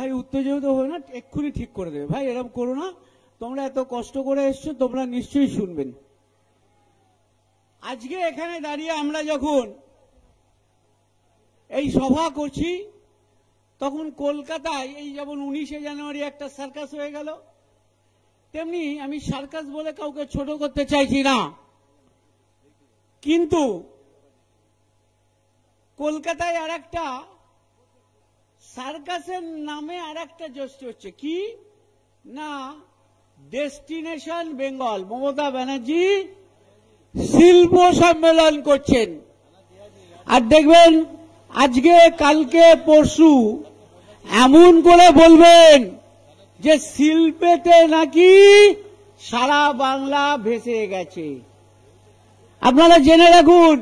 ভাই উত্তেজিত হয়ে না এক্ষুনি ঠিক করে দেবে ভাই এরকম করো না তোমরা এত কষ্ট করে এসছো তোমরা নিশ্চয়ই শুনবেন আজকে এখানে দাঁড়িয়ে আমরা যখন এই সভা করছি তখন কলকাতায় এই যেমন উনিশে জানুয়ারি একটা সার্কাস হয়ে গেল তেমনি আমি সার্কাস বলে কাউকে ছোট করতে চাইছি না কিন্তু কলকাতায় আর একটা সার্কাসের নামে আর একটা জোষ্ঠী হচ্ছে কি না ডেস্টিনেশন বেঙ্গল মমতা ব্যানার্জি শিল্প সম্মেলন করছেন আর দেখবেন আজকে কালকে পরশু এমন করে বলবেন যে শিল্পেতে নাকি সারা বাংলা ভেসে গেছে আপনারা জেনে রাখুন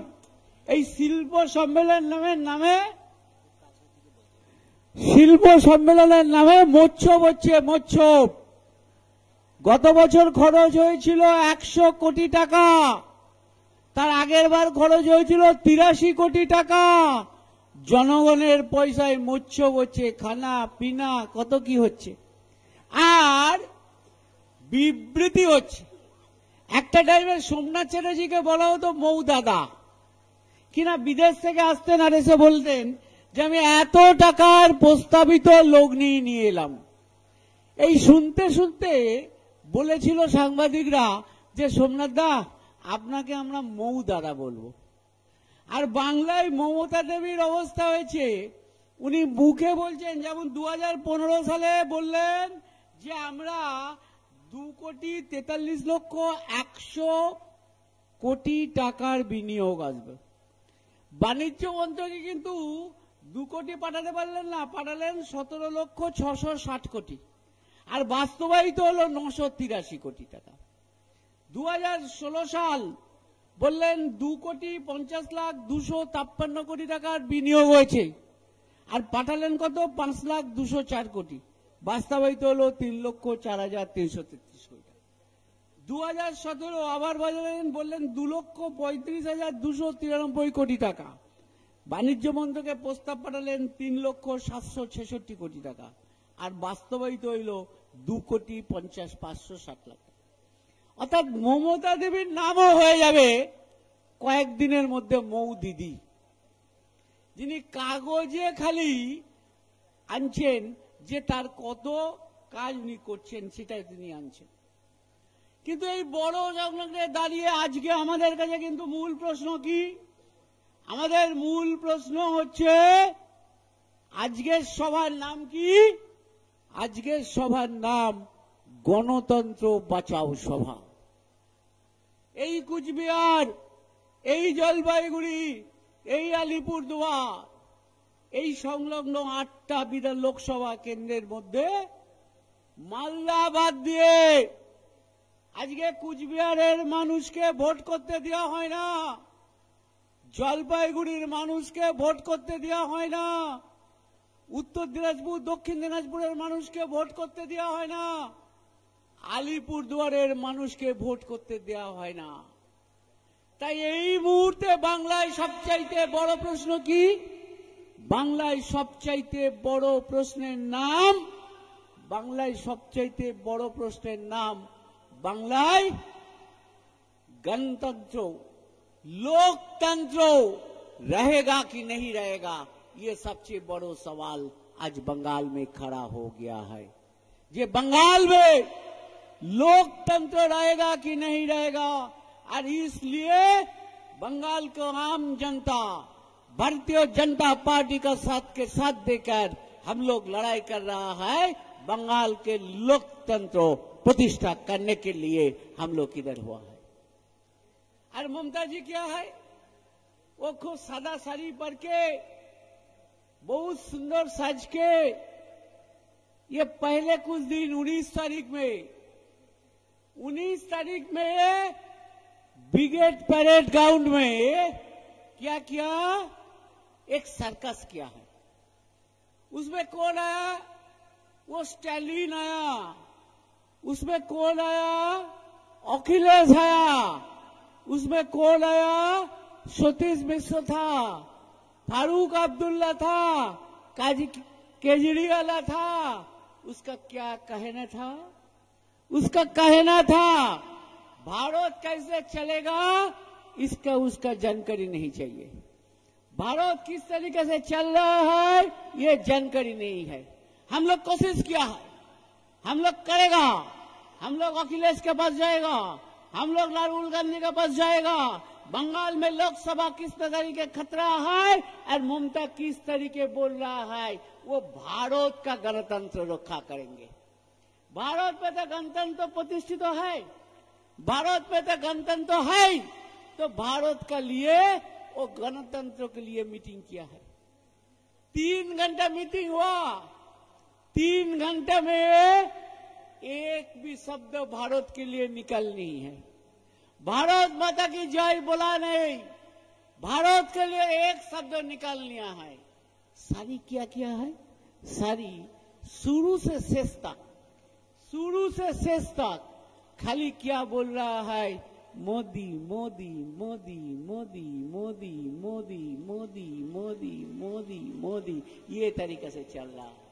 এই শিল্প সম্মেলন নামের নামে শিল্প সম্মেলনের নামে মোচ্ছব হচ্ছে মোচ্ছব গত বছর খরচ হয়েছিল একশো কোটি টাকা তার আগের বার খরচ হয়েছিল তিরাশি কোটি টাকা জনগণের পয়সায় মোচ্ছব হচ্ছে খানা পিনা কত কি হচ্ছে আর বিবৃতি হচ্ছে একটা টাইমে সোমনাথ চ্যাটার্জিকে বলা হতো মৌ দাদা কিনা বিদেশ থেকে আসতেন আর এসে বলতেন যে আমি এত টাকার প্রস্তাবিত লগ্নি নিয়ে এলাম এই শুনতে শুনতে বলেছিল সাংবাদিকরা যে সোমনাথ দা আপনাকে আমরা মৌ দাদা বলবো আর বাংলায় মমতা দেবীর অবস্থা হয়েছে উনি বুকে বলছেন যেমন দু সালে বললেন যে আমরা দু কোটি তেতাল্লিশ লক্ষ একশো কোটি টাকার বিনিয়োগ আসবে বাণিজ্য মন্ত্রকে কিন্তু দু কোটি পাঠাতে পারলেন না পাঠালেন সতেরো লক্ষ ছশো ষাট কোটি আর বাস্তবায়িত হলো নশো তিরাশি কোটি টাকা দু সাল বললেন দু কোটি পঞ্চাশ লাখ দুশো তাপ্পান্ন কোটি টাকার বিনিয়োগ হয়েছে আর পাঠালেন কত পাঁচ লাখ দুশো চার কোটি বাস্তবায়িত হলো তিন লক্ষ চার হাজার তিনশো তেত্রিশ কোটি দু হাজার সতেরো আবার বললেন দু লক্ষ পঁয়ত্রিশ হাজার দুশো তিরানব্বই কোটি টাকা বাণিজ্য মন্ত্রকে প্রস্তাব পাঠালেন তিন লক্ষ সাতশো ছেষট্টি কোটি টাকা আর বাস্তবায়িত হইল দু কোটি পঞ্চাশ পাঁচশো ষাট লাখ অর্থাৎ মমতা দেবীর নামও হয়ে যাবে কয়েকদিনের মধ্যে মৌ দিদি যিনি কাগজে খালি আনছেন যে তার কত কাজ উনি করছেন সেটাই তিনি আনছেন কিন্তু এই বড় সংলগ্নে দাঁড়িয়ে আজকে আমাদের কাছে কিন্তু মূল প্রশ্ন কি আমাদের মূল প্রশ্ন হচ্ছে আজকের সভার নাম কি আজকের সভার নাম গণতন্ত্র বাঁচাও সভা এই কুচবিহার এই জলপাইগুড়ি এই আলিপুরদুয়ার এই সংলগ্ন আটটা বিধান লোকসভা কেন্দ্রের মধ্যে মাল্লা বাদ দিয়ে আজকে কুচবিহারের মানুষকে ভোট করতে দেওয়া হয় না জলপাইগুড়ির মানুষকে ভোট করতে দেওয়া হয় না উত্তর দিনাজপুর দক্ষিণ দিনাজপুরের মানুষকে ভোট করতে দেওয়া হয় না আলিপুর দুয়ারের মানুষকে ভোট করতে দেওয়া হয় না তাই এই মুহূর্তে বাংলায় সবচাইতে বড় প্রশ্ন কি বাংলায় সবচাইতে বড় প্রশ্নের নাম বাংলায় সবচাইতে বড় প্রশ্নের নাম বাংলায় গণতন্ত্র लोकतंत्र रहेगा कि नहीं रहेगा ये सबसे बड़ो सवाल आज बंगाल में खड़ा हो गया है ये बंगाल में लोकतंत्र रहेगा कि नहीं रहेगा और इसलिए बंगाल को आम जनता भारतीय जनता पार्टी का साथ के साथ देकर हम लोग लड़ाई कर रहा है बंगाल के लोकतंत्र प्रतिष्ठा करने के लिए हम लोग इधर हुआ है और ममता जी क्या है वो खूब सादा साड़ी पर के बहुत सुंदर सज के ये पहले कुछ दिन उन्नीस तारीख में उन्नीस तारीख में ब्रिगेड परेड ग्राउंड में क्या किया एक सर्कस किया है उसमें कौन आया वो स्टैलिन आया उसमें कौन आया अखिलेश आया उसमें कौन आया सतीश मिश्र था फारूक अब्दुल्ला था काजी केजरीवाल था उसका क्या कहना था उसका कहना था भारत कैसे चलेगा इसका उसका जानकारी नहीं चाहिए भारत किस तरीके से चल रहा है ये जानकारी नहीं है हम लोग कोशिश किया है हम लोग करेगा हम लोग अखिलेश के पास जाएगा हम लोग राहुल गांधी के पास जाएगा बंगाल में लोकसभा किस तरीके खतरा है और ममता किस तरीके बोल रहा है वो भारत का गणतंत्र रखा करेंगे भारत में तो गणतंत्र प्रतिष्ठित तो है भारत में तो गणतंत्र तो है तो भारत का लिए वो गणतंत्र के लिए मीटिंग किया है तीन घंटा मीटिंग हुआ तीन घंटे में एक भी शब्द भारत के लिए निकल नहीं है भारत माता की जय बोला नहीं भारत के लिए एक शब्द निकल लिया है सारी क्या क्या है सारी शुरू से शेष तक शुरू से शेष तक खाली क्या बोल रहा है मोदी मोदी मोदी मोदी मोदी मोदी मोदी मोदी मोदी मोदी मोदी ये तरीके से चल रहा है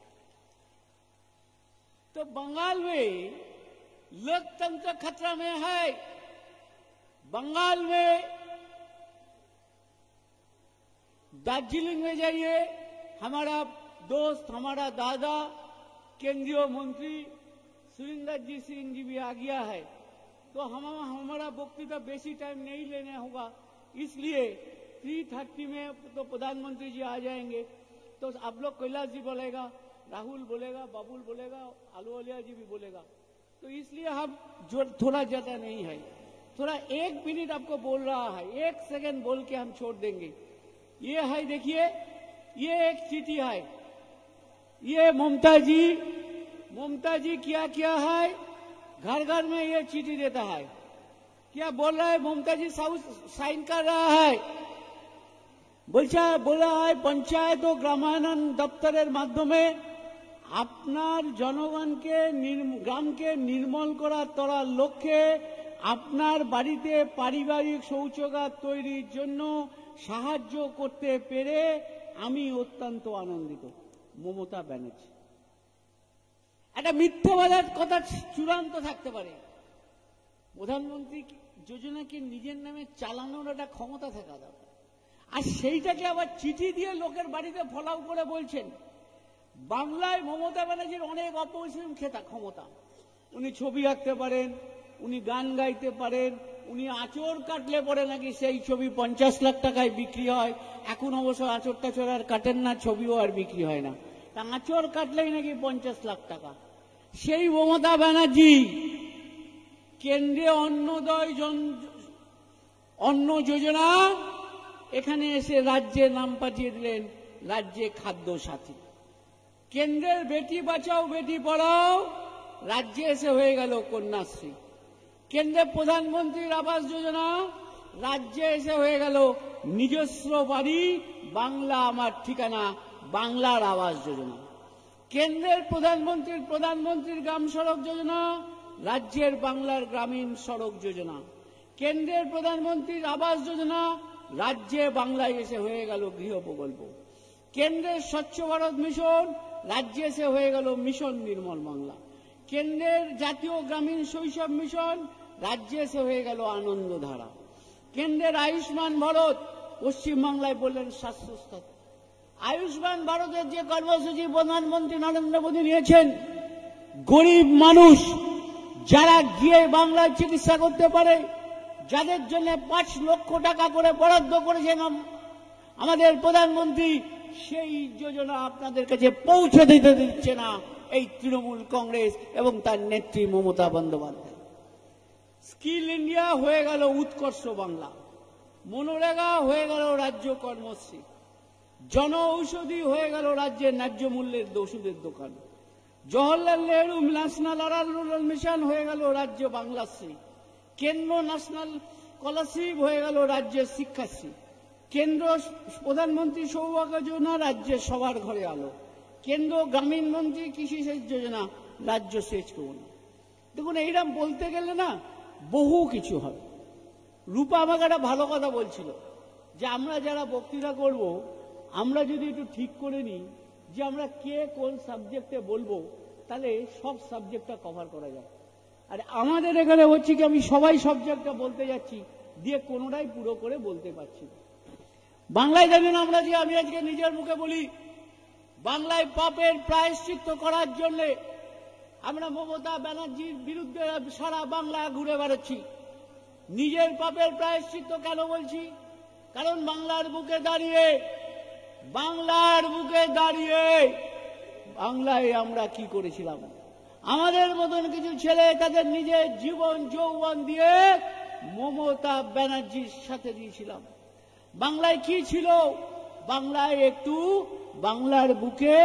तो बंगाल में लोकतंत्र खतरा में है बंगाल में दार्जिलिंग में जाइए हमारा दोस्त हमारा दादा केंद्रीय मंत्री सुरिंदर जी सिंह जी भी आ गया है तो हम हमारा बक्तृता बेसी टाइम नहीं लेने होगा इसलिए थ्री थर्टी में तो प्रधानमंत्री जी आ जाएंगे तो आप लोग कैलाश जी बोलेगा राहुल बोलेगा बाबुल बोलेगा आलू वालिया जी भी बोलेगा तो इसलिए हम जो थोड़ा ज्यादा नहीं है थोड़ा एक मिनट आपको बोल रहा है एक सेकंड बोल के हम छोड़ देंगे ये है देखिए ये एक चिट्ठी है ये ममता जी ममता जी क्या क्या है घर घर में ये चिटी देता है क्या बोल रहा है ममता जी साइन कर रहा है बोला है पंचायत और ग्रामायण दफ्तर माध्यम में আপনার জনগণকে গ্রামকে নির্মল করার তোলার লক্ষ্যে আপনার বাড়িতে পারিবারিক শৌচাগার তৈরির জন্য সাহায্য করতে পেরে আমি অত্যন্ত আনন্দিত মমতা ব্যানার্জি একটা মিথ্যাবাদার কথা চূড়ান্ত থাকতে পারে প্রধানমন্ত্রী যোজনাকে নিজের নামে চালানোর একটা ক্ষমতা থাকা দরকার আর সেইটাকে আবার চিঠি দিয়ে লোকের বাড়িতে ফলাও করে বলছেন বাংলায় মমতা ব্যানার্জির অনেক অপরিসীম খেতা ক্ষমতা উনি ছবি আঁকতে পারেন উনি গান গাইতে পারেন উনি আঁচড় কাটলে পরে নাকি সেই ছবি পঞ্চাশ লাখ টাকায় বিক্রি হয় এখন অবশ্য আঁচড় টাচড় আর কাটেন না ছবিও আর বিক্রি হয় না তা আঁচড় কাটলেই নাকি পঞ্চাশ লাখ টাকা সেই মমতা ব্যানার্জি কেন্দ্রে অন্নদয় অন্ন যোজনা এখানে এসে রাজ্যে নাম পাঠিয়ে দিলেন রাজ্যে খাদ্য সাথী কেন্দ্রের বেটি বাঁচাও বেটি পড়াও রাজ্যে এসে হয়ে গেল কন্যাশ্রী কেন্দ্রের প্রধানমন্ত্রীর আবাস যোজনা রাজ্যে এসে হয়ে গেল নিজস্ব বাড়ি বাংলা আমার ঠিকানা বাংলার আবাস যোজনা কেন্দ্রের প্রধানমন্ত্রীর প্রধানমন্ত্রীর গ্রাম সড়ক যোজনা রাজ্যের বাংলার গ্রামীণ সড়ক যোজনা কেন্দ্রের প্রধানমন্ত্রীর আবাস যোজনা রাজ্যে বাংলায় এসে হয়ে গেল গৃহ প্রকল্প কেন্দ্রের স্বচ্ছ ভারত মিশন রাজ্যে এসে হয়ে গেল মিশন নির্মল বাংলা কেন্দ্রের জাতীয় গ্রামীণ শৈশব মিশন রাজ্যে এসে হয়ে গেল আনন্দধারা কেন্দ্রের আয়ুষ্মান ভারত পশ্চিমবাংলায় বললেন স্বাস্থ্য আয়ুষ্মান ভারতের যে কর্মসূচি প্রধানমন্ত্রী নরেন্দ্র মোদী নিয়েছেন গরিব মানুষ যারা গিয়ে বাংলায় চিকিৎসা করতে পারে যাদের জন্য পাঁচ লক্ষ টাকা করে বরাদ্দ করেছেন আমাদের প্রধানমন্ত্রী সেই যোজনা আপনাদের কাছে পৌঁছে দিতে দিচ্ছে না এই তৃণমূল কংগ্রেস এবং তার নেত্রী মমতা বন্দ্যোপাধ্যায় স্কিল ইন্ডিয়া হয়ে গেল উৎকর্ষ বাংলা মনোরেগা হয়ে গেল রাজ্য কর্মশ্রী জন ঔষধি হয়ে গেল রাজ্যের ন্যায্য মূল্যের ওষুধের দোকান Jawaharlal Nehru national rural mission হয়ে গেল রাজ্য বাংলাশ্রী কেন্দ্র ন্যাশনাল স্কলারশিপ হয়ে গেল রাজ্যের শিক্ষাশ্রী কেন্দ্র প্রধানমন্ত্রী সৌভাগ্য যোজনা রাজ্যের সবার ঘরে আলো কেন্দ্র গ্রামীণ মন্ত্রী কৃষি সেচ যোজনা রাজ্য সেচ করুন দেখুন এইরকম বলতে গেলে না বহু কিছু হবে রূপা আমাকে একটা ভালো কথা বলছিল যে আমরা যারা বক্তৃতা করব আমরা যদি একটু ঠিক করে নিই যে আমরা কে কোন সাবজেক্টে বলবো তাহলে সব সাবজেক্টটা কভার করা যাবে আর আমাদের এখানে হচ্ছে কি আমি সবাই সাবজেক্টটা বলতে যাচ্ছি দিয়ে কোনোটাই পুরো করে বলতে পারছি না বাংলায় জানেন আমরা যে আমি আজকে নিজের মুখে বলি বাংলায় পাপের প্রায়শ্চিত্ত করার জন্য আমরা মমতা ব্যানার্জির বিরুদ্ধে সারা বাংলা ঘুরে বেড়াচ্ছি নিজের পাপের প্রায়শ্চিত্ত কেন বলছি কারণ বাংলার বুকে দাঁড়িয়ে বাংলার বুকে দাঁড়িয়ে বাংলায় আমরা কি করেছিলাম আমাদের মতন কিছু ছেলে তাদের নিজের জীবন যৌবন দিয়ে মমতা ব্যানার্জির সাথে দিয়েছিলাম বাংলায় কি ছিল বাংলায় একটু বাংলার বুকে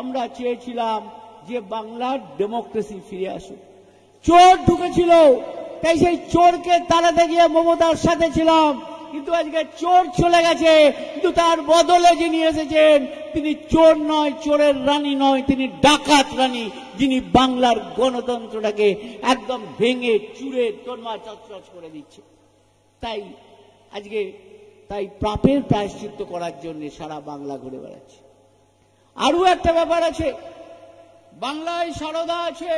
আমরা চেয়েছিলাম যে বাংলার ডেমোক্রেসি ফিরে আসুক চোর ঢুকেছিল তাই সেই চোরকে তাড়াতে গিয়ে মমতার সাথে ছিলাম কিন্তু আজকে চোর চলে গেছে কিন্তু তার বদলে যিনি এসেছেন তিনি চোর নয় চোরের রানী নয় তিনি ডাকাত রানী যিনি বাংলার গণতন্ত্রটাকে একদম ভেঙে চুরে তন্মা চচরচ করে দিচ্ছে তাই আজকে তাই পাপের প্রায়শ্চিত্ত করার জন্য সারা বাংলা ঘুরে বেড়াচ্ছে আরও একটা ব্যাপার আছে বাংলায় সারদা আছে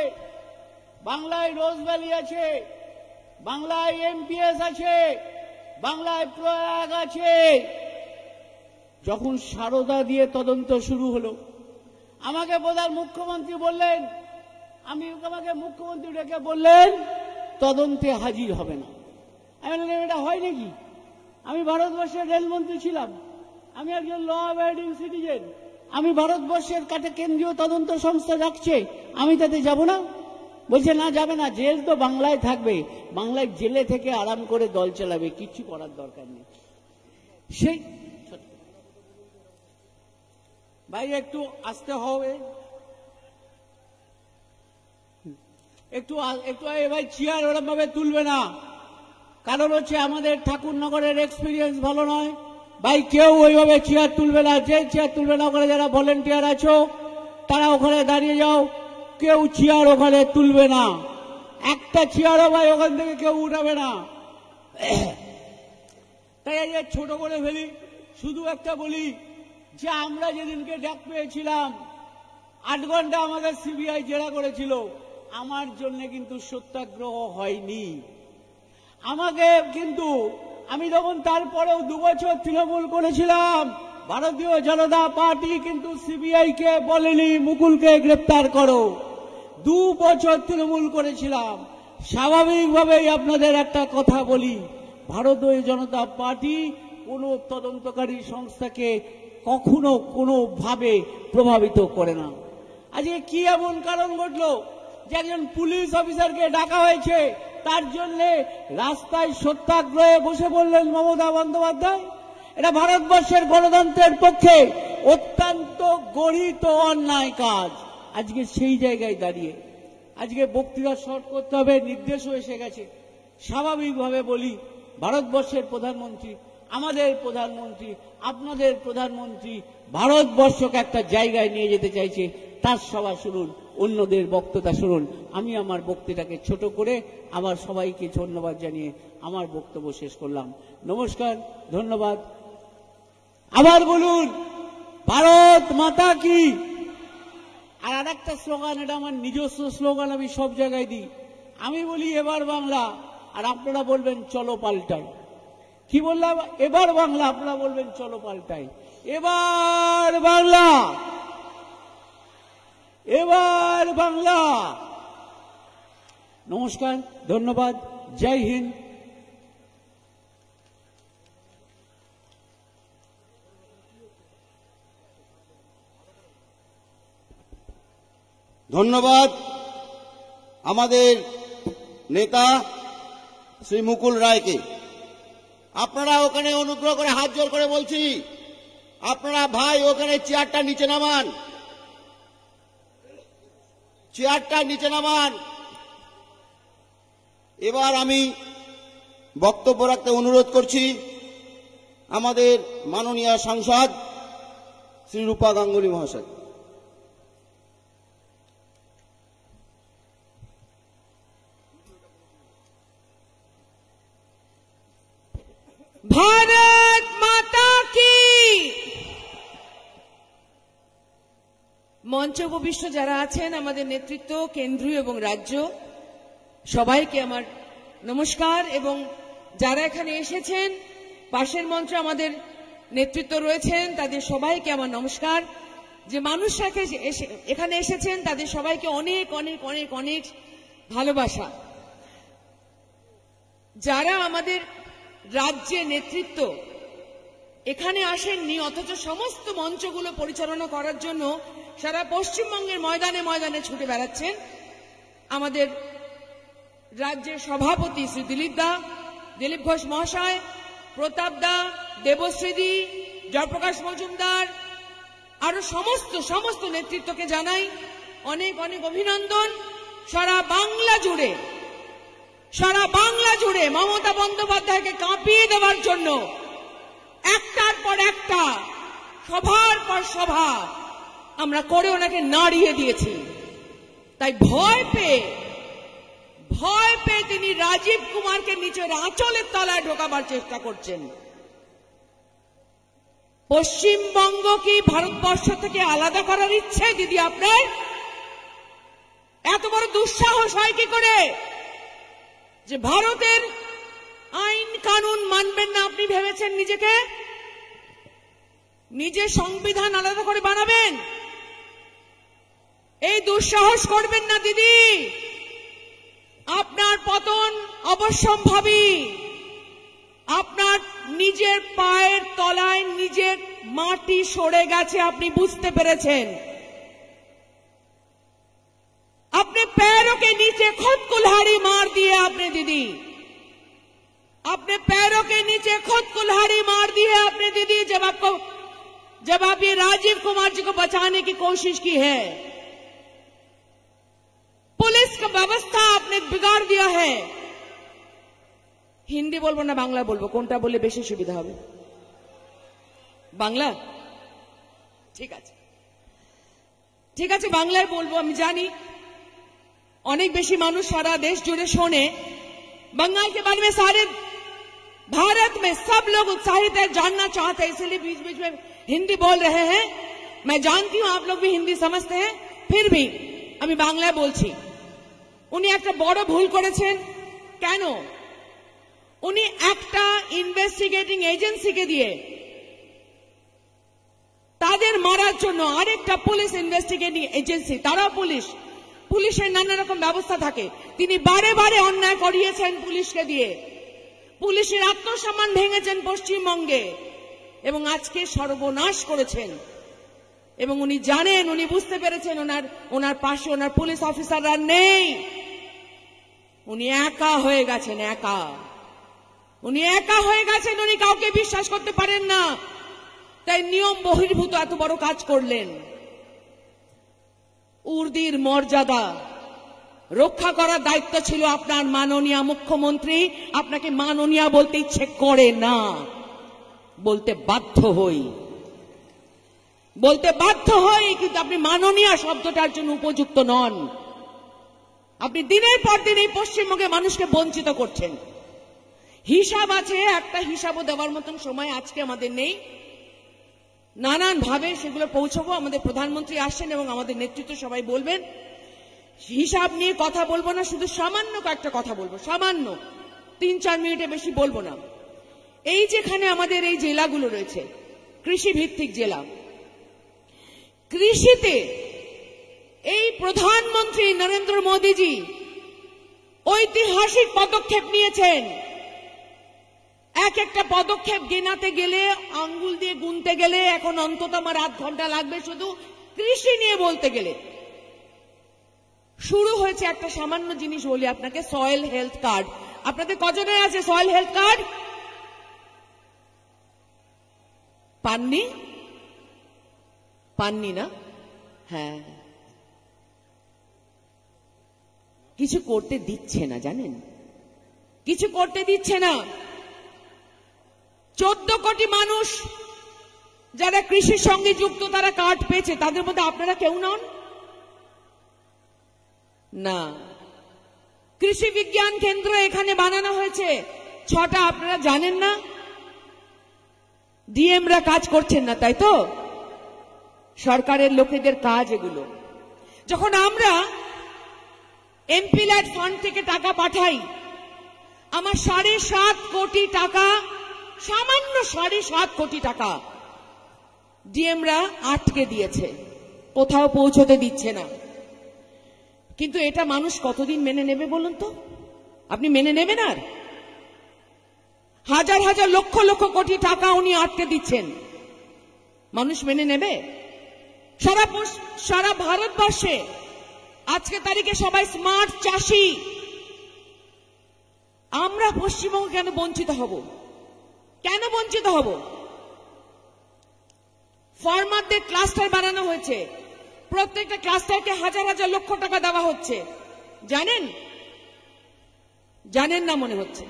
বাংলায় রোজ ভ্যালি আছে বাংলায় এমপিএস আছে বাংলায় প্রয়াগ আছে যখন সারদা দিয়ে তদন্ত শুরু হলো আমাকে প্রধান মুখ্যমন্ত্রী বললেন আমি আমাকে মুখ্যমন্ত্রী ডেকে বললেন তদন্তে হাজির হবে না আমি এটা হয় নাকি আমি ভারতবর্ষের রেলমন্ত্রী ছিলাম আমি একজন ল অ্যাবাইডিং সিটিজেন আমি ভারতবর্ষের কাটে কেন্দ্রীয় তদন্ত সংস্থা রাখছে আমি তাতে যাব না বলছে না যাবে না জেল তো বাংলায় থাকবে বাংলায় জেলে থেকে আরাম করে দল চালাবে কিছু করার দরকার নেই সেই ভাই একটু আসতে হবে একটু একটু ভাই চেয়ার ওরম ভাবে তুলবে না কারণ হচ্ছে আমাদের ঠাকুরনগরের এক্সপিরিয়েন্স ভালো নয় ভাই কেউ ওইভাবে চেয়ার তুলবে না যে চেয়ার তুলবে না ওখানে যারা ভলেন্টিয়ার আছো তারা ওখানে দাঁড়িয়ে যাও কেউ চেয়ার ওখানে তুলবে না একটা চেয়ারও ভাই ওখান থেকে কেউ উঠাবে না তাই আজ ছোট করে ফেলি শুধু একটা বলি যে আমরা যেদিনকে ডাক পেয়েছিলাম আট ঘন্টা আমাদের সিবিআই জেরা করেছিল আমার জন্য কিন্তু সত্যাগ্রহ হয়নি আমাকে কিন্তু আমি যখন তারপরেও দু বছর তৃণমূল করেছিলাম ভারতীয় জনতা পার্টি কিন্তু সিবিআই কে বলেনি মুকুলকে গ্রেপ্তার করো দু বছর তৃণমূল করেছিলাম স্বাভাবিকভাবেই আপনাদের একটা কথা বলি ভারতীয় জনতা পার্টি কোনো তদন্তকারী সংস্থাকে কখনো কোনোভাবে প্রভাবিত করে না আজকে কি এমন কারণ ঘটলো যে একজন পুলিশ অফিসারকে ডাকা হয়েছে তার জন্য রাস্তায় সত্যাগ্রহে বসে বললেন মমতা বন্দ্যোপাধ্যায় এটা ভারতবর্ষের গণতন্ত্রের পক্ষে অত্যন্ত গরিত অন্যায় কাজ আজকে সেই জায়গায় দাঁড়িয়ে আজকে বক্তৃতা শর্ট করতে হবে নির্দেশও এসে গেছে স্বাভাবিকভাবে বলি ভারতবর্ষের প্রধানমন্ত্রী আমাদের প্রধানমন্ত্রী আপনাদের প্রধানমন্ত্রী ভারতবর্ষকে একটা জায়গায় নিয়ে যেতে চাইছে তার সভা শুনুন অন্যদের বক্তৃতা শুনুন আমি আমার বক্তৃতাকে ছোট করে আমার সবাইকে ধন্যবাদ জানিয়ে আমার বক্তব্য শেষ করলাম নমস্কার ধন্যবাদ আবার বলুন ভারত মাতা কি আর আর একটা স্লোগান এটা আমার নিজস্ব স্লোগান আমি সব জায়গায় দিই আমি বলি এবার বাংলা আর আপনারা বলবেন চলো পাল্টাই কি বললাম এবার বাংলা আপনারা বলবেন চলো পাল্টাই এবার বাংলা এবার বাংলা নমস্কার ধন্যবাদ জয় হিন্দ ধন্যবাদ আমাদের নেতা শ্রী মুকুল রায়কে আপনারা ওখানে অনুগ্রহ করে হাত জোর করে বলছি আপনারা ভাই ওখানে চেয়ারটা নিচে নামান চেয়ারটা নিচে নামান এবার আমি বক্তব্য রাখতে অনুরোধ করছি আমাদের মাননীয় সাংসদ শ্রী রূপা গাঙ্গুলী মহাশয় ভারত মাতা কি মঞ্চ উপবিষ্ট যারা আছেন আমাদের নেতৃত্ব কেন্দ্রীয় এবং রাজ্য সবাইকে আমার নমস্কার এবং যারা এখানে এসেছেন পাশের মঞ্চে আমাদের নেতৃত্ব রয়েছেন তাদের সবাইকে আমার নমস্কার যে মানুষরা এখানে এসেছেন তাদের সবাইকে অনেক অনেক অনেক অনেক ভালোবাসা যারা আমাদের রাজ্যে নেতৃত্ব এখানে আসেননি অথচ সমস্ত মঞ্চগুলো পরিচালনা করার জন্য সারা পশ্চিমবঙ্গের ময়দানে ময়দানে ছুটে বেড়াচ্ছেন আমাদের রাজ্যের সভাপতি শ্রী দিলীপ দা দিলীপ ঘোষ মহাশয় প্রতাপ দা দেবশ্রীদি জয়প্রকাশ মজুমদার আরো সমস্ত সমস্ত নেতৃত্বকে জানাই অনেক অনেক অভিনন্দন সারা বাংলা জুড়ে সারা বাংলা জুড়ে মমতা বন্দ্যোপাধ্যায়কে কাঁপিয়ে দেওয়ার জন্য একটার পর একটা সভার পর সভা আমরা করে ওনাকে নাড়িয়ে দিয়েছি তাই ভয় পেয়ে ভয় পেয়ে তিনি রাজীব কুমারকে নিচের আঁচলের তলায় ঢোকাবার চেষ্টা করছেন পশ্চিমবঙ্গ কি ভারতবর্ষ থেকে আলাদা করার ইচ্ছে দিদি আপনার এত বড় দুঃসাহস হয় কি করে যে ভারতের আইন কানুন মানবেন না আপনি ভেবেছেন নিজেকে নিজের সংবিধান আলাদা করে বানাবেন এই দুঃসাহস করবেন না দিদি আপনার পতন অবশ্যম্ভাবী আপনার নিজের পায়ের তলায় নিজের মাটি সরে গেছে আপনি বুঝতে পেরেছেন আপনি প্যারোকে নিচে খতকুলহারি মার দিয়ে আপনি দিদি আপনি প্যারোকে নিচে খোদ কুলহারি মার দিয়ে আপনি দিদি জবাব জবাবি রাজীব কুমারজিকে বচানে কি কোশিশ কি হ্যাঁ पुलिस का व्यवस्था आपने बिगाड़ दिया है হিন্দি বলবো না বাংলা বলবো কোনটা बोले বেশি सुविधा हो बांग्ला ठीक है ठीक है বাংলায় बोलबो हम जानी अनेक बेशी मानुष सारा देश जुड़े শোনে बंगाल के बारे में सारे भारत में सब लोग उत्साहित है जानना चाहते हैं इसलिए बीच बीच में हिंदी बोल रहे हैं मैं जानती हूं आप लोग भी हिंदी समझते हैं फिर भी अभी बांग्ला बोल छी উনি একটা বড় ভুল করেছেন কেন উনি একটা ইনভেস্টিগেটিং এজেন্সিকে দিয়ে তাদের মারার জন্য আরেকটা পুলিশ ইনভেস্টিগেটিং এজেন্সি তারাও পুলিশ পুলিশের নানা রকম ব্যবস্থা থাকে তিনি বারে বারে অন্যায় করিয়েছেন পুলিশকে দিয়ে পুলিশের আত্মসম্মান ভেঙেছেন পশ্চিমবঙ্গে এবং আজকে সর্বনাশ করেছেন এবং উনি জানেন উনি বুঝতে পেরেছেন ওনার ওনার পাশে ওনার পুলিশ অফিসাররা নেই উনি একা হয়ে গেছেন একা উনি একা হয়ে গেছেন উনি কাউকে বিশ্বাস করতে পারেন না তাই নিয়ম বহির্ভূত এত বড় কাজ করলেন উর্দির মর্যাদা রক্ষা করার দায়িত্ব ছিল আপনার মাননীয় মুখ্যমন্ত্রী আপনাকে মাননীয় বলতে ইচ্ছে করে না বলতে বাধ্য হই বলতে বাধ্য হই কিন্তু আপনি মাননীয় শব্দটার জন্য উপযুক্ত নন আপনি দিনের পর দিন এই পশ্চিমবঙ্গে মানুষকে বঞ্চিত করছেন হিসাব আছে একটা হিসাবও দেওয়ার মতন সময় আজকে আমাদের নেই নানান ভাবে সেগুলো পৌঁছবো আমাদের প্রধানমন্ত্রী আসছেন এবং আমাদের নেতৃত্ব সবাই বলবেন হিসাব নিয়ে কথা বলবো না শুধু সামান্য কয়েকটা কথা বলবো সামান্য তিন চার মিনিটে বেশি বলবো না এই যেখানে আমাদের এই জেলাগুলো রয়েছে কৃষি ভিত্তিক জেলা কৃষিতে এই প্রধানমন্ত্রী নরেন্দ্র মোদীজি ঐতিহাসিক পদক্ষেপ নিয়েছেন এক একটা পদক্ষেপ গেনাতে গেলে আঙ্গুল দিয়ে গুনতে গেলে এখন অন্তত আমার আধ ঘন্টা লাগবে শুধু কৃষি নিয়ে বলতে গেলে শুরু হয়েছে একটা সামান্য জিনিস বলি আপনাকে সয়েল হেলথ কার্ড আপনাদের কজনে আছে সয়েল হেলথ কার্ড পাননি পাননি না হ্যাঁ কিছু করতে দিচ্ছে না জানেন কিছু করতে দিচ্ছে না চোদ্দ কোটি মানুষ যারা কৃষির সঙ্গে যুক্ত তারা কাঠ পেয়েছে তাদের মধ্যে আপনারা কেউ নন না কৃষি বিজ্ঞান কেন্দ্র এখানে বানানো হয়েছে ছটা আপনারা জানেন না ডিএমরা কাজ করছেন না তাই তো সরকারের লোকেদের কাজ এগুলো যখন আমরা এমপি ফান্ড থেকে টাকা পাঠাই আমার সাড়ে সাত কোটি টাকা সামান্য সাড়ে সাত কোটি টাকা ডিএমরা আটকে দিয়েছে কোথাও পৌঁছতে দিচ্ছে না কিন্তু এটা মানুষ কতদিন মেনে নেবে বলুন তো আপনি মেনে নেবেন আর হাজার হাজার লক্ষ লক্ষ কোটি টাকা উনি আটকে দিচ্ছেন মানুষ মেনে নেবে সারা সারা ভারতবর্ষে আজকে তারিখে সবাই স্মার্ট চাষি আমরা পশ্চিমবঙ্গ কেন বঞ্চিত হব কেন বঞ্চিত হব ফার্মারদের ক্লাস্টার বানানো হয়েছে প্রত্যেকটা ক্লাস্টারকে হাজার হাজার লক্ষ টাকা দেওয়া হচ্ছে জানেন জানেন না মনে হচ্ছে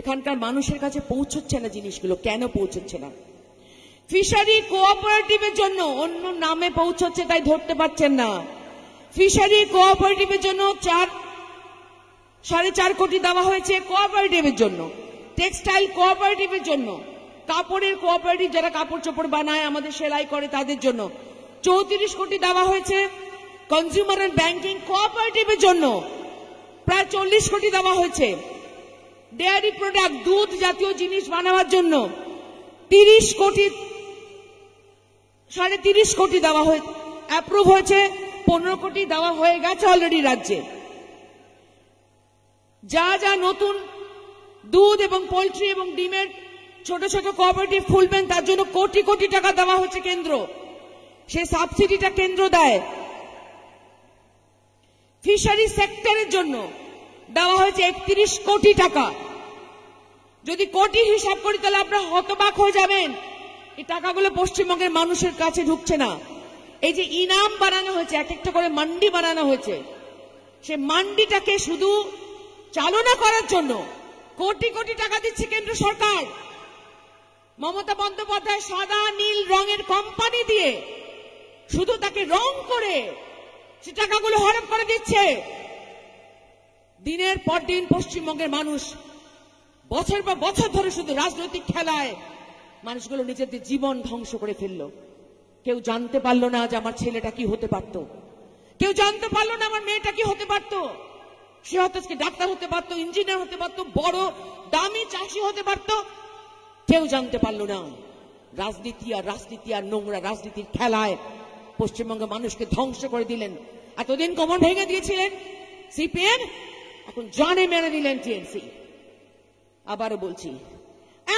এখানকার মানুষের কাছে পৌঁছচ্ছে না জিনিসগুলো কেন পৌঁছচ্ছে না ফিশারি কোঅপারেটিভের জন্য অন্য নামে পৌঁছচ্ছে তাই ধরতে পারছেন না ফিশারি কোঅপারেটিভের জন্য চার সাড়ে চার কোটি দেওয়া হয়েছে কোঅপারেটিভের জন্য টেক্সটাইল কোঅপারেটিভের জন্য কাপড়ের কোঅপারেটিভ যারা কাপড় চোপড় বানায় আমাদের সেলাই করে তাদের জন্য চৌত্রিশ কোটি দেওয়া হয়েছে কনজিউমার অ্যান্ড ব্যাংকিং কোঅপারেটিভের জন্য প্রায় চল্লিশ কোটি দেওয়া হয়েছে ডেয়ারি প্রোডাক্ট দুধ জাতীয় জিনিস বানাবার জন্য তিরিশ কোটি সাড়ে তিরিশ কোটি দেওয়া হয়েছে অ্যাপ্রুভ হয়েছে পনেরো কোটি দেওয়া হয়ে গেছে অলরেডি রাজ্যে যা যা নতুন দুধ এবং পোলট্রি এবং ডিমের ছোট ছোট কোঅপারেটিভ খুলবেন তার জন্য কোটি কোটি টাকা দেওয়া হচ্ছে কেন্দ্র সে সাবসিডিটা কেন্দ্র দেয় ফিশারি সেক্টরের জন্য দেওয়া হয়েছে একত্রিশ কোটি টাকা যদি কোটি হিসাব করি তাহলে আপনারা হতবাক হয়ে যাবেন এই টাকাগুলো পশ্চিমবঙ্গের মানুষের কাছে ঢুকছে না এই যে ইনাম বানানো হয়েছে এক একটা করে মান্ডি বানানো হয়েছে সে মান্ডিটাকে শুধু চালনা করার জন্য কোটি কোটি টাকা দিচ্ছে কেন্দ্র সরকার মমতা বন্দ্যোপাধ্যায় সাদা নীল রঙের কোম্পানি দিয়ে শুধু তাকে রং করে সে টাকাগুলো হরপ করে দিচ্ছে দিনের পর দিন পশ্চিমবঙ্গের মানুষ বছর পর বছর ধরে শুধু রাজনৈতিক খেলায় মানুষগুলো নিজেদের জীবন ধ্বংস করে ফেললো কেউ জানতে পারলো না যে আমার ছেলেটা কি হতে পারত কেউ জানতে পারলো না আমার মেয়েটা কি হতে পারত সে হয়তো ডাক্তার হতে পারতো ইঞ্জিনিয়ার হতে পারতো বড় দামি চাষি হতে পারত কেউ জানতে পারলো না রাজনীতি আর রাজনীতি আর নোংরা রাজনীতির খেলায় পশ্চিমবঙ্গের মানুষকে ধ্বংস করে দিলেন এতদিন কমন ভেঙে দিয়েছিলেন সিপিএম এখন জানে মেনে দিলেন টিএনসি আবারও বলছি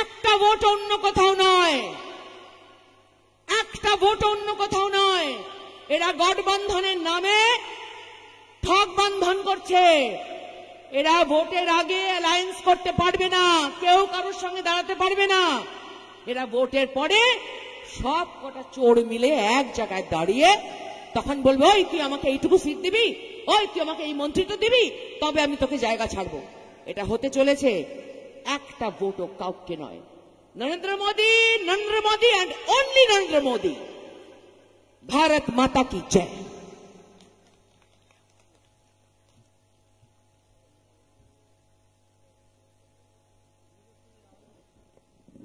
একটা ভোট অন্য কোথাও নয় একটা ভোট অন্য কোথাও নয় এরা গঠবন্ধনের নামে ঠক বন্ধন করছে এরা ভোটের আগে অ্যালায়েন্স করতে পারবে না কেউ কারোর সঙ্গে দাঁড়াতে পারবে না এরা ভোটের পরে সব কটা চোর মিলে এক জায়গায় দাঁড়িয়ে তখন বলবো ওই তুই আমাকে এইটুকু সিট দিবি ওই তুই আমাকে এই মন্ত্রিত্ব দিবি তবে আমি তোকে জায়গা ছাড়বো এটা হতে চলেছে একটা ভোটও কাউকে নয় नरेंद्र मोदी नरेंद्र मोदी एंड ओनली नरेंद्र मोदी भारत माता की जय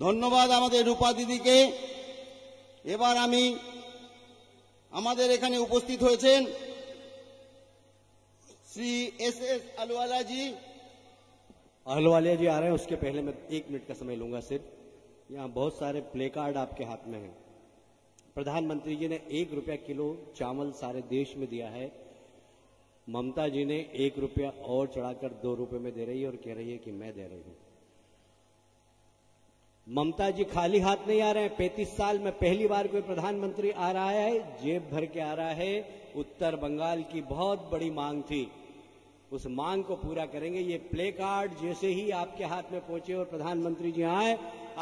धन्यवाद रूपा दीदी के এবার उपस्थित हो श्री एस एस अलवाला जी अलवालिया जी आ रहे हैं उसके पहले मैं एक मिनट का समय लूंगा सिर्फ यहाँ बहुत सारे प्ले कार्ड आपके हाथ में हैं प्रधानमंत्री जी ने एक रुपया किलो चावल सारे देश में दिया है ममता जी ने एक रुपया और चढ़ाकर दो रुपये में दे रही है और कह रही है कि मैं दे रही हूं ममता जी खाली हाथ नहीं आ रहे हैं पैंतीस साल में पहली बार कोई प्रधानमंत्री आ रहा है जेब भर के आ रहा है उत्तर बंगाल की बहुत बड़ी मांग थी उस मांग को पूरा करेंगे ये प्ले कार्ड जैसे ही आपके हाथ में पहुंचे और प्रधानमंत्री जी आए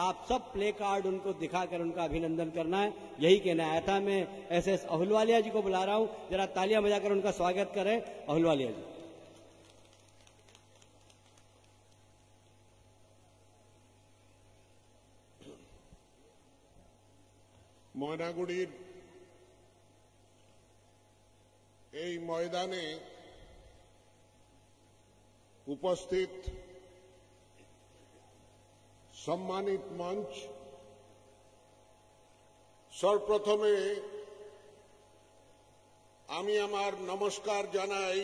आप सब प्ले कार्ड उनको दिखाकर उनका अभिनंदन करना है यही कहना आया था मैं एस एस अहुलवालिया जी को बुला रहा हूं जरा तालियां बजाकर उनका स्वागत करें अहुलवालिया जी मोहना गुड़ी मैदान উপস্থিত সম্মানিত মঞ্চ সর্বপ্রথমে আমি আমার নমস্কার জানাই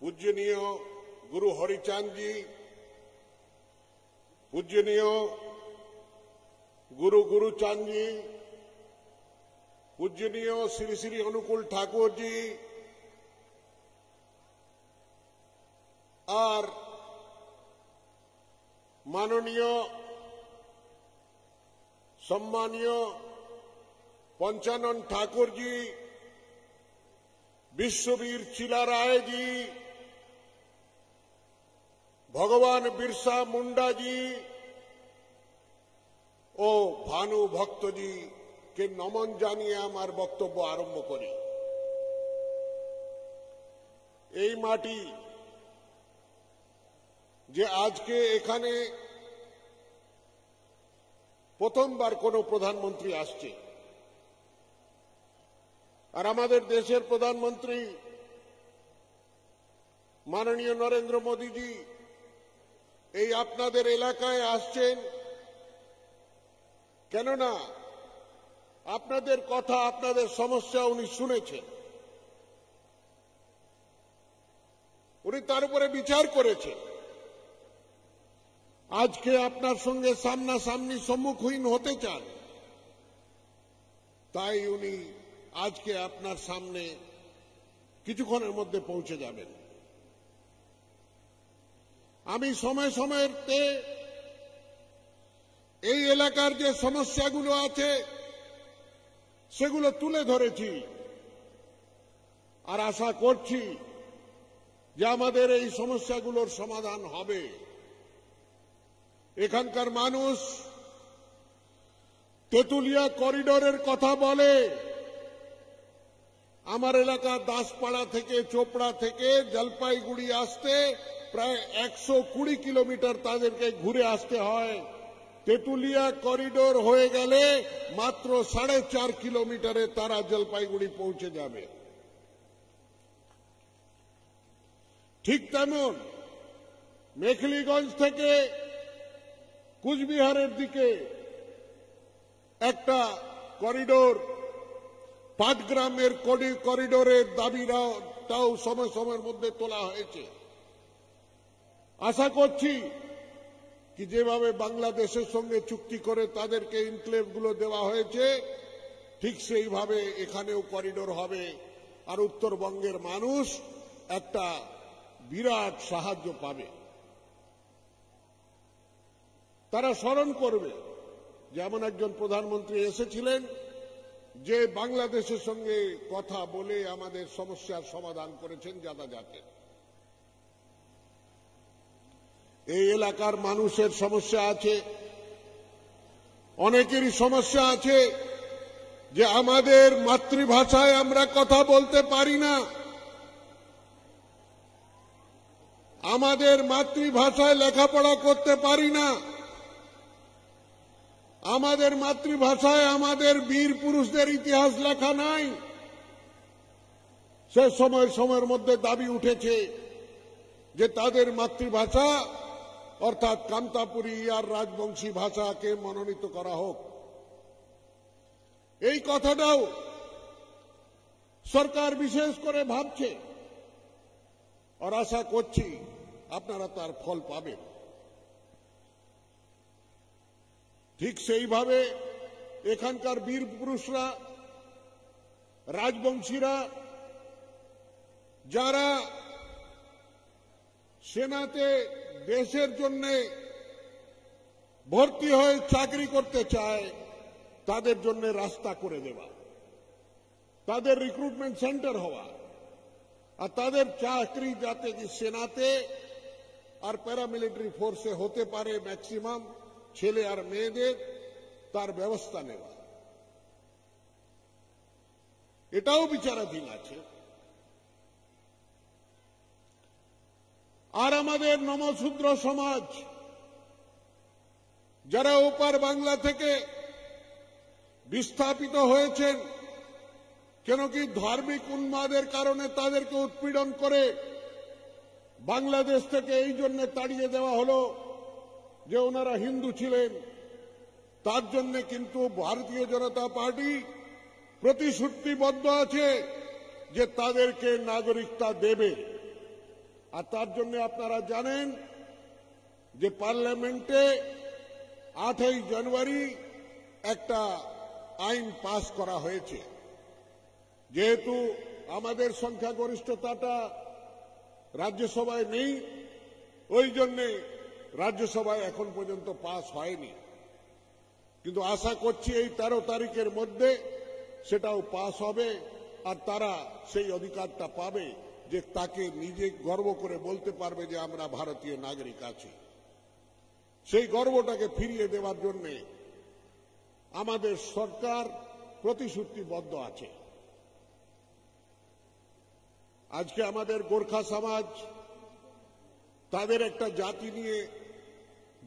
পূজনীয় গুরু হরিচাঁদজি পূজনীয় গুরু গুরুচাঁদজি পূজনীয় শ্রী শ্রী অনুকূল ঠাকুরজি আর মাননীয় সম্মানীয় পঞ্চানন ঠাকুরজি বিশ্ববীর চিলা রায়জি ভগবান বিরসা মুন্ডাজি ও ভানু ভক্তজি কে নমন জানিয়ে আমার বক্তব্য আরম্ভ করি এই মাটি যে আজকে এখানে প্রথমবার কোন প্রধানমন্ত্রী আসছে আর আমাদের দেশের প্রধানমন্ত্রী মাননীয় নরেন্দ্র মোদীজি এই আপনাদের এলাকায় আসছেন কেননা আপনাদের কথা আপনাদের সমস্যা উনি শুনেছেন উনি তার উপরে বিচার করেছেন আজকে আপনার সঙ্গে সামনাসামনি সম্মুখীন হতে চান তাই উনি আজকে আপনার সামনে কিছুক্ষণের মধ্যে পৌঁছে যাবেন আমি সময় সময়ের এই এলাকার যে সমস্যাগুলো আছে সেগুলো তুলে ধরেছি আর আশা করছি যে আমাদের এই সমস্যাগুলোর সমাধান হবে এখানকার মানুষ তেতুলিয়া করিডোরের কথা বলে আমার এলাকা দাসপাড়া থেকে চোপড়া থেকে জলপাইগুড়ি আসতে প্রায় একশো কুড়ি কিলোমিটার তাদেরকে ঘুরে আসতে হয় তেতুলিয়া করিডোর হয়ে গেলে মাত্র সাড়ে চার কিলোমিটারে তারা জলপাইগুড়ি পৌঁছে যাবে ঠিক তেমন মেখলিগঞ্জ থেকে কুচবিহারের দিকে একটা করিডোর পাটগ্রামের করিডোরের দাবিটাও সময় সময়ের মধ্যে তোলা হয়েছে আশা করছি কি যেভাবে বাংলাদেশের সঙ্গে চুক্তি করে তাদেরকে গুলো দেওয়া হয়েছে ঠিক সেইভাবে এখানেও করিডোর হবে আর উত্তরবঙ্গের মানুষ একটা বিরাট সাহায্য পাবে তারা স্মরণ করবে যেমন একজন প্রধানমন্ত্রী এসেছিলেন যে বাংলাদেশের সঙ্গে কথা বলে আমাদের সমস্যার সমাধান করেছেন যাতায়াতের এই এলাকার মানুষের সমস্যা আছে অনেকেরই সমস্যা আছে যে আমাদের মাতৃভাষায় আমরা কথা বলতে পারি না আমাদের মাতৃভাষায় লেখাপড়া করতে পারি না আমাদের মাতৃভাষায় আমাদের বীর পুরুষদের ইতিহাস লেখা নাই সে সময় সময়ের মধ্যে দাবি উঠেছে যে তাদের মাতৃভাষা অর্থাৎ কান্তাপুরী আর রাজবংশী ভাষাকে মনোনীত করা হোক এই কথাটাও সরকার বিশেষ করে ভাবছে আর আশা করছি আপনারা তার ফল পাবেন ঠিক সেইভাবে এখানকার বীর পুরুষরা রাজবংশীরা যারা সেনাতে দেশের জন্য ভর্তি হয়ে চাকরি করতে চায় তাদের জন্য রাস্তা করে দেওয়া তাদের রিক্রুটমেন্ট সেন্টার হওয়া আর তাদের চাকরি যাতে কি সেনাতে আর প্যারামিলিটারি ফোর্সে হতে পারে ম্যাক্সিমাম ছেলে আর মেয়েদের তার ব্যবস্থা নেওয়া এটাও বিচারাধীন আছে আর আমাদের নমশূদ্র সমাজ যারা ওপার বাংলা থেকে বিস্থাপিত হয়েছেন কেন কি ধার্মিক উন্মাদের কারণে তাদেরকে উৎপীড়ন করে বাংলাদেশ থেকে এই জন্য তাড়িয়ে দেওয়া হলো যে ওনারা হিন্দু ছিলেন তার জন্য কিন্তু ভারতীয় জনতা পার্টি প্রতিশ্রুতিবদ্ধ আছে যে তাদেরকে নাগরিকতা দেবে আর তার জন্য আপনারা জানেন যে পার্লামেন্টে আটই জানুয়ারি একটা আইন পাস করা হয়েছে যেহেতু আমাদের সংখ্যাগরিষ্ঠতাটা রাজ্যসভায় নেই ওই জন্যে রাজ্যসভায় এখন পর্যন্ত পাস হয়নি কিন্তু আশা করছি এই তেরো তারিখের মধ্যে সেটাও পাস হবে আর তারা সেই অধিকারটা পাবে যে তাকে নিজে গর্ব করে বলতে পারবে যে আমরা ভারতীয় নাগরিক আছি সেই গর্বটাকে ফিরিয়ে দেওয়ার জন্য আমাদের সরকার প্রতিশ্রুতিবদ্ধ আছে আজকে আমাদের গোর্খা সমাজ তাদের একটা জাতি নিয়ে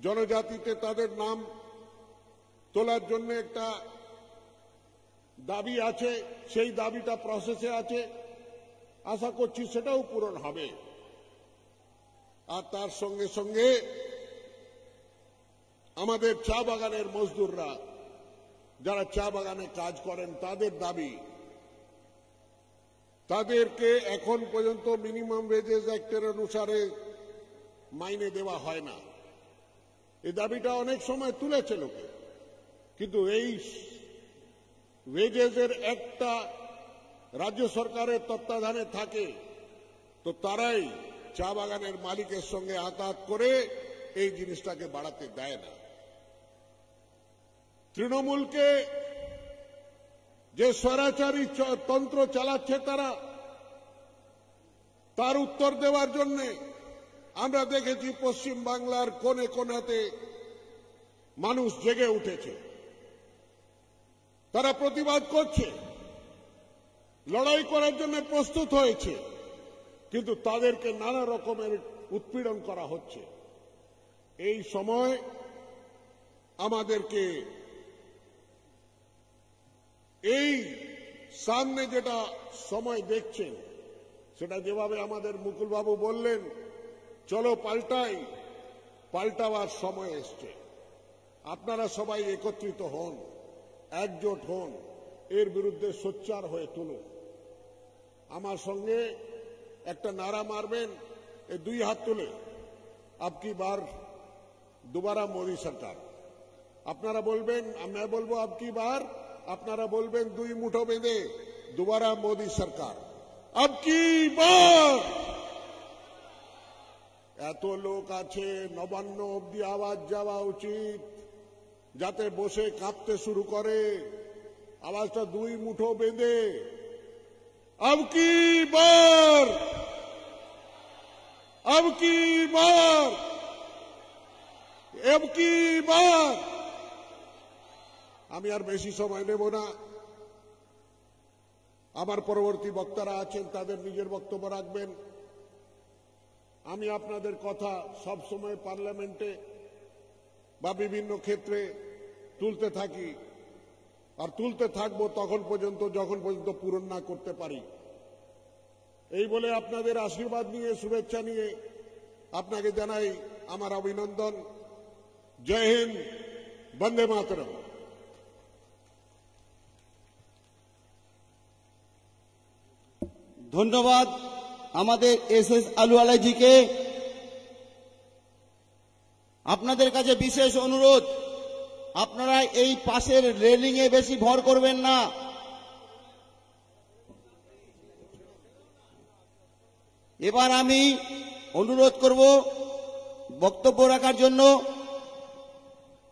জনজাতিতে তাদের নাম তোলার জন্য একটা দাবি আছে সেই দাবিটা প্রসেসে আছে আশা করছি সেটাও পূরণ হবে আর তার সঙ্গে সঙ্গে আমাদের চা বাগানের মজদুররা যারা চা বাগানে কাজ করেন তাদের দাবি তাদেরকে এখন পর্যন্ত মিনিমাম ওয়েজেস অ্যাক্টের অনুসারে মাইনে দেওয়া হয় না এই দাবিটা অনেক সময় তুলেছে লোকে কিন্তু এই ওয়েজেসের একটা রাজ্য সরকারের তত্ত্বাধানে থাকে তো তারাই চা বাগানের মালিকের সঙ্গে আতাত করে এই জিনিসটাকে বাড়াতে দেয় না তৃণমূলকে যে স্বরাচারী তন্ত্র চালাচ্ছে তারা তার উত্তর দেওয়ার জন্যে আমরা দেখেছি পশ্চিম বাংলার কোনে কোনাতে মানুষ জেগে উঠেছে তারা প্রতিবাদ করছে লড়াই করার জন্য প্রস্তুত হয়েছে কিন্তু তাদেরকে নানা রকমের উৎপীড়ন করা হচ্ছে এই সময় আমাদেরকে এই সামনে যেটা সময় দেখছেন সেটা যেভাবে আমাদের মুকুলবাবু বললেন চলো পাল্টাই পাল্টাবার সময় এসছে আপনারা সবাই একত্রিত হন একজোট হন এর বিরুদ্ধে সোচ্চার হয়ে তুলুন আমার সঙ্গে একটা নারা মারবেন এ দুই হাত তুলে আপকি বার দুবারা মোদি সরকার আপনারা বলবেন আমি বলবো আপকি বার আপনারা বলবেন দুই মুঠো বেঁধে দুবারা মোদি সরকার আপকি বার এত লোক আছে নবান্ন অব্দি আওয়াজ যাওয়া উচিত যাতে বসে কাঁপতে শুরু করে আওয়াজটা দুই মুঠো বেঁধে अब की बार আমি আর বেশি সময় নেব না আমার পরবর্তী বক্তারা আছেন তাদের নিজের বক্তব্য রাখবেন আমি আপনাদের কথা সব সময় পার্লামেন্টে বা বিভিন্ন ক্ষেত্রে তুলতে থাকি আর তুলতে থাকব তখন পর্যন্ত যখন পর্যন্ত পূরণ না করতে পারি এই বলে আপনাদের আশীর্বাদ নিয়ে শুভেচ্ছা নিয়ে আপনাকে জানাই আমার অভিনন্দন জয় হিন্দ বন্দে মাতর ধন্যবাদ আমাদের এস এস আলুয়ালাইজিকে আপনাদের কাছে বিশেষ অনুরোধ আপনারা এই পাশের রেলিংয়ে বেশি ভর করবেন না এবার আমি অনুরোধ করব বক্তব্য রাখার জন্য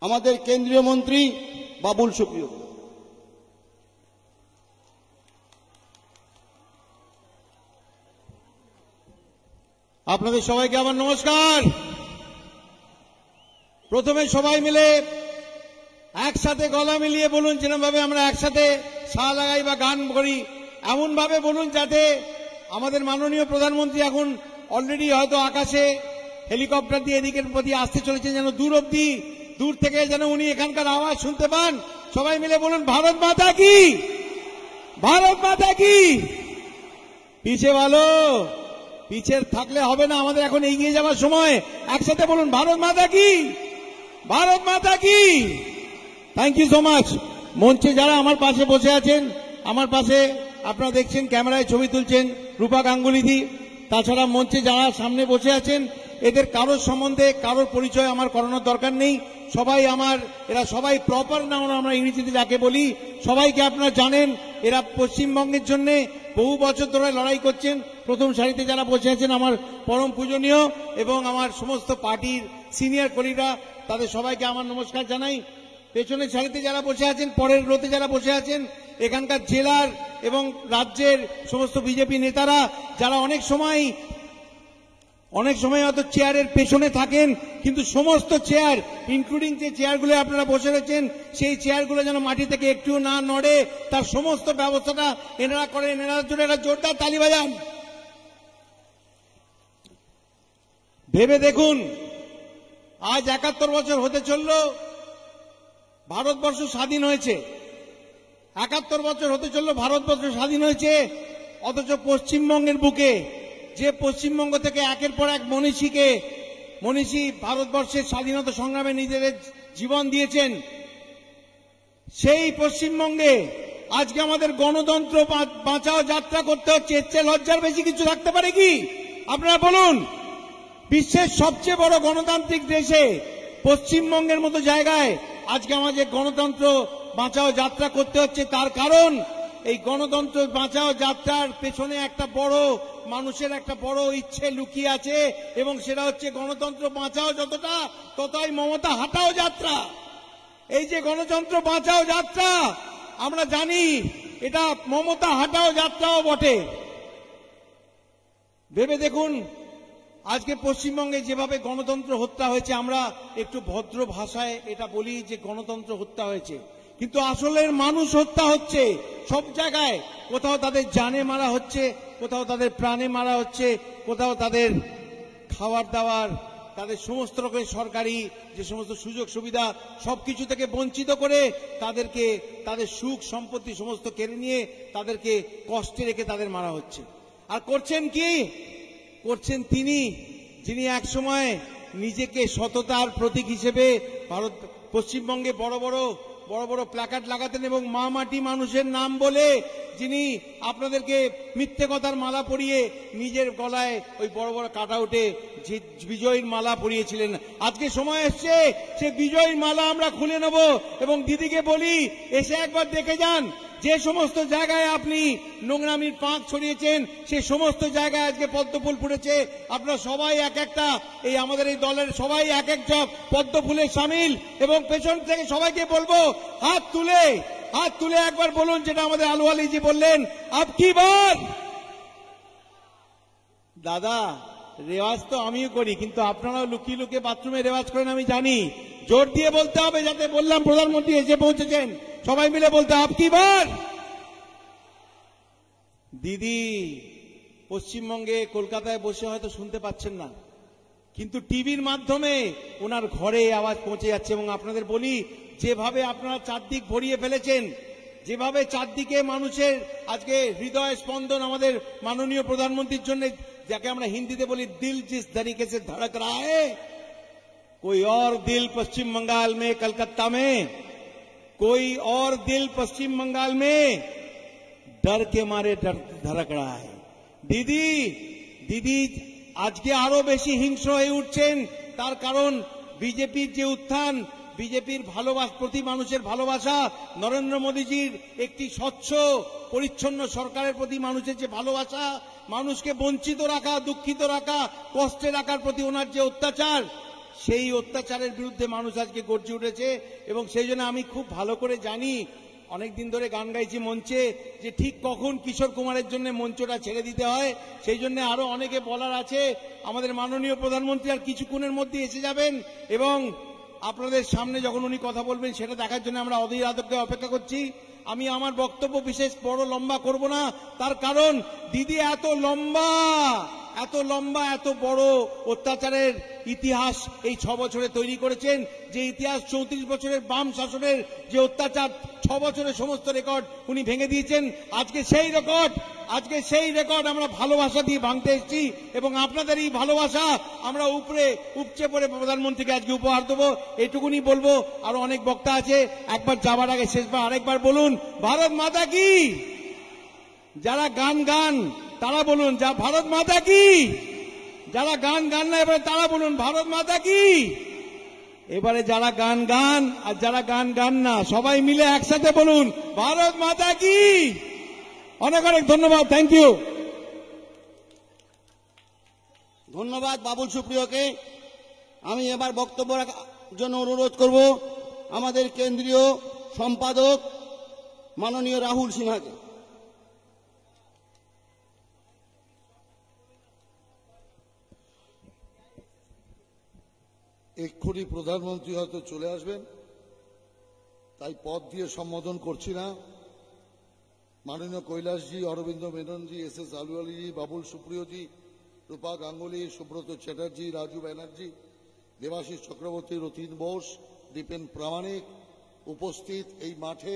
আমাদের কেন্দ্রীয় মন্ত্রী বাবুল সুপ্রিয় আপনাদের সবাইকে আমার নমস্কার প্রথমে সবাই মিলে একসাথে গলা মিলিয়ে বলুন যেরমভাবে আমরা একসাথে সা লাগাই বা গান করি এমনভাবে বলুন যাতে আমাদের মাননীয় প্রধানমন্ত্রী এখন অলরেডি হয়তো আকাশে হেলিকপ্টার দিয়ে এদিকের প্রতি আসতে চলেছেন যেন দূর অব্দি দূর থেকে যেন উনি এখানকার আওয়াজ শুনতে পান সবাই মিলে বলুন ভারত মাতা কি ভারত মাতা কি পিছে ভালো পিছের থাকলে হবে না আমাদের এখন এগিয়ে যাওয়ার সময় একসাথে বলুন ভারত মাতা কি ভারত মাতা কি থ্যাংক ইউ সো মাচ মঞ্চে যারা আমার পাশে বসে আছেন আমার পাশে আপনারা দেখছেন ক্যামেরায় ছবি তুলছেন রূপা গাঙ্গুলিদি তাছাড়া মঞ্চে যারা সামনে বসে আছেন এদের কারোর সম্বন্ধে কারোর পরিচয় আমার করানোর দরকার নেই সবাই আমার এরা সবাই প্রপার নাম আমরা ইংরেজিতে যাকে বলি সবাইকে আপনারা জানেন এরা পশ্চিমবঙ্গের জন্যে বহু বছর ধরে লড়াই করছেন প্রথম সারিতে যারা বসে আছেন আমার পরম পূজনীয় এবং আমার সমস্ত পার্টির সিনিয়র কলিগরা তাদের সবাইকে আমার নমস্কার জানাই পেছনের সারিতে যারা বসে আছেন পরের রোতে যারা বসে আছেন এখানকার জেলার এবং রাজ্যের সমস্ত বিজেপি নেতারা যারা অনেক সময় অনেক সময় হয়তো চেয়ারের পেছনে থাকেন কিন্তু সমস্ত চেয়ার ইনক্লুডিং যে চেয়ারগুলো আপনারা বসে রয়েছেন সেই চেয়ারগুলো যেন মাটি থেকে একটুও না নড়ে তার সমস্ত ব্যবস্থাটা এনারা করে এনারা জন্য একটা জোরদার তালি বাজান ভেবে দেখুন আজ একাত্তর বছর হতে চলল ভারতবর্ষ স্বাধীন হয়েছে একাত্তর বছর হতে চলল ভারতবর্ষ স্বাধীন হয়েছে অথচ পশ্চিমবঙ্গের বুকে যে পশ্চিমবঙ্গ থেকে একের পর এক মনীষীকে মনীষী ভারতবর্ষের স্বাধীনতা সংগ্রামে নিজেদের জীবন দিয়েছেন সেই পশ্চিমবঙ্গে আজকে আমাদের গণতন্ত্র বাঁচাও যাত্রা করতে হচ্ছে এর চেয়ে লজ্জার বেশি কিছু থাকতে পারে কি আপনারা বলুন বিশ্বের সবচেয়ে বড় গণতান্ত্রিক দেশে পশ্চিমবঙ্গের মতো জায়গায় আজকে আমাদের গণতন্ত্র বাঁচাও যাত্রা করতে হচ্ছে তার কারণ এই গণতন্ত্র বাঁচাও যাত্রার পেছনে একটা বড় মানুষের একটা বড় ইচ্ছে লুকিয়ে আছে এবং সেটা হচ্ছে গণতন্ত্র বাঁচাও যতটা ততই মমতা হাটাও যাত্রা এই যে গণতন্ত্র বাঁচাও যাত্রা আমরা জানি এটা মমতা হাটাও যাত্রাও বটে ভেবে দেখুন আজকে পশ্চিমবঙ্গে যেভাবে গণতন্ত্র হত্যা হয়েছে আমরা একটু ভদ্র ভাষায় এটা বলি যে গণতন্ত্র হত্যা হয়েছে কিন্তু আসলের মানুষ হত্যা হচ্ছে সব জায়গায় কোথাও তাদের জানে মারা হচ্ছে কোথাও তাদের প্রাণে মারা হচ্ছে কোথাও তাদের খাওয়ার দাওয়ার তাদের সমস্ত রকমের সরকারি যে সমস্ত সুযোগ সুবিধা সবকিছু থেকে বঞ্চিত করে তাদেরকে তাদের সুখ সম্পত্তি সমস্ত কেড়ে নিয়ে তাদেরকে কষ্টে রেখে তাদের মারা হচ্ছে আর করছেন কি করছেন তিনি যিনি একসময় নিজেকে সততার প্রতীক হিসেবে ভারত পশ্চিমবঙ্গে বড় বড় বড় বড় প্ল্যাকার্ড লাগাতেন এবং মা মাটি মানুষের নাম বলে যিনি আপনাদেরকে মিথ্যে কথার মালা পরিয়ে নিজের গলায় ওই বড় বড় উঠে বিজয়ীর মালা পরিয়েছিলেন আজকে সময় এসছে সে বিজয়ীর মালা আমরা খুলে নেব এবং দিদিকে বলি এসে একবার দেখে যান যে সমস্ত জায়গায় আপনি নোংরামির পাঁক ছড়িয়েছেন সে সমস্ত জায়গায় আজকে পদ্মফুল ফুটেছে আপনারা সবাই এক একটা এই আমাদের এই দলের সবাই এক এক জব পদ্মফুলের সামিল এবং পেছন থেকে সবাইকে বলবো হাত তুলে হাত তুলে একবার বলুন যেটা আমাদের আলু আলিজি বললেন আপ কি বল দাদা রেওয়াজ তো আমিও করি কিন্তু আপনারাও লুকিয়ে লুকিয়ে বাথরুমে রেওয়াজ করেন আমি জানি জোর দিয়ে বলতে হবে যাতে বললাম প্রধানমন্ত্রী এসে পৌঁছেছেন সবাই মিলে বলতে আপ কি বার দিদি পশ্চিমবঙ্গে কলকাতায় বসে হয়তো শুনতে পাচ্ছেন না কিন্তু টিভির মাধ্যমে ওনার ঘরে আওয়াজ পৌঁছে যাচ্ছে এবং আপনাদের বলি যেভাবে আপনারা চারদিক ভরিয়ে ফেলেছেন যেভাবে চারদিকে মানুষের আজকে হৃদয় স্পন্দন আমাদের মাননীয় প্রধানমন্ত্রীর জন্য যাকে আমরা হিন্দিতে বলি দিল জিস তরিকে ধড়ক রায় হ্যাঁ অর দিল दिल पश्चिम কলকাতা মেয়ে कोई और दिल पश्चिम बंगाल में डर के मारे धड़क रहा है দিদি দিদি আজকে আরো বেশি হিংস্র হয়ে উঠছেন তার কারণ বিজেপির যে উত্থান বিজেপির ভালোবাস প্রতি মানুষের ভালোবাসা নরেন্দ্র মোদীজির একটি স্বচ্ছ পরিচ্ছন্ন সরকারের প্রতি মানুষের যে ভালোবাসা মানুষকে বঞ্চিত রাখা দুঃখিত রাখা কষ্টে রাখার প্রতি ওনার যে অত্যাচার সেই অত্যাচারের বিরুদ্ধে মানুষ আজকে গর্জে উঠেছে এবং সেই জন্য আমি খুব ভালো করে জানি অনেক দিন ধরে গান গাইছি মঞ্চে যে ঠিক কখন কিশোর কুমারের জন্য মঞ্চটা ছেড়ে দিতে হয় সেই জন্য আরো অনেকে বলার আছে আমাদের মাননীয় প্রধানমন্ত্রী আর কিছুক্ষণের মধ্যে এসে যাবেন এবং আপনাদের সামনে যখন উনি কথা বলবেন সেটা দেখার জন্য আমরা অধীর আতঙ্কে অপেক্ষা করছি আমি আমার বক্তব্য বিশেষ বড় লম্বা করব না তার কারণ দিদি এত লম্বা এত লম্বা এত বড় অত্যাচারের ইতিহাস এই ছ বছরে তৈরি করেছেন যে ইতিহাস চৌত্রিশ বছরের বাম শাসনের যে অত্যাচার ছ বছরের সমস্ত রেকর্ড উনি ভেঙে দিয়েছেন আজকে সেই রেকর্ড আজকে সেই রেকর্ড আমরা ভালোবাসা দিয়ে ভাঙতে এসেছি এবং আপনাদের এই ভালোবাসা আমরা উপরে উপচে পড়ে প্রধানমন্ত্রীকে আজকে উপহার দেবো এটুকুনি বলবো আরো অনেক বক্তা আছে একবার যাবার আগে শেষবার আরেকবার বলুন ভারত মাতা কি যারা গান গান তারা বলুন যা ভারত মাতা কি যারা গান গান না এবারে তারা বলুন ভারত মাতা কি এবারে যারা গান গান আর যারা গান গান না সবাই মিলে একসাথে বলুন ভারত মাতা কি অনেক অনেক ধন্যবাদ থ্যাংক ইউ ধন্যবাদ বাবুল সুপ্রিয়কে আমি এবার বক্তব্য রাখার জন্য অনুরোধ করব আমাদের কেন্দ্রীয় সম্পাদক মাননীয় রাহুল সিনহাকে এক্ষুনি প্রধানমন্ত্রী হয়তো চলে আসবেন তাই পদ দিয়ে সম্বোধন করছি না মাননীয় কৈলাসজি অরবিন্দ মেননজি এস এস আলুয়ালিজি বাবুল সুপ্রিয়জি রূপা গাঙ্গুলি সুব্রত চ্যাটার্জি রাজু ব্যানার্জি দেবাশিস চক্রবর্তী রতীন বোস দীপেন প্রামাণিক উপস্থিত এই মাঠে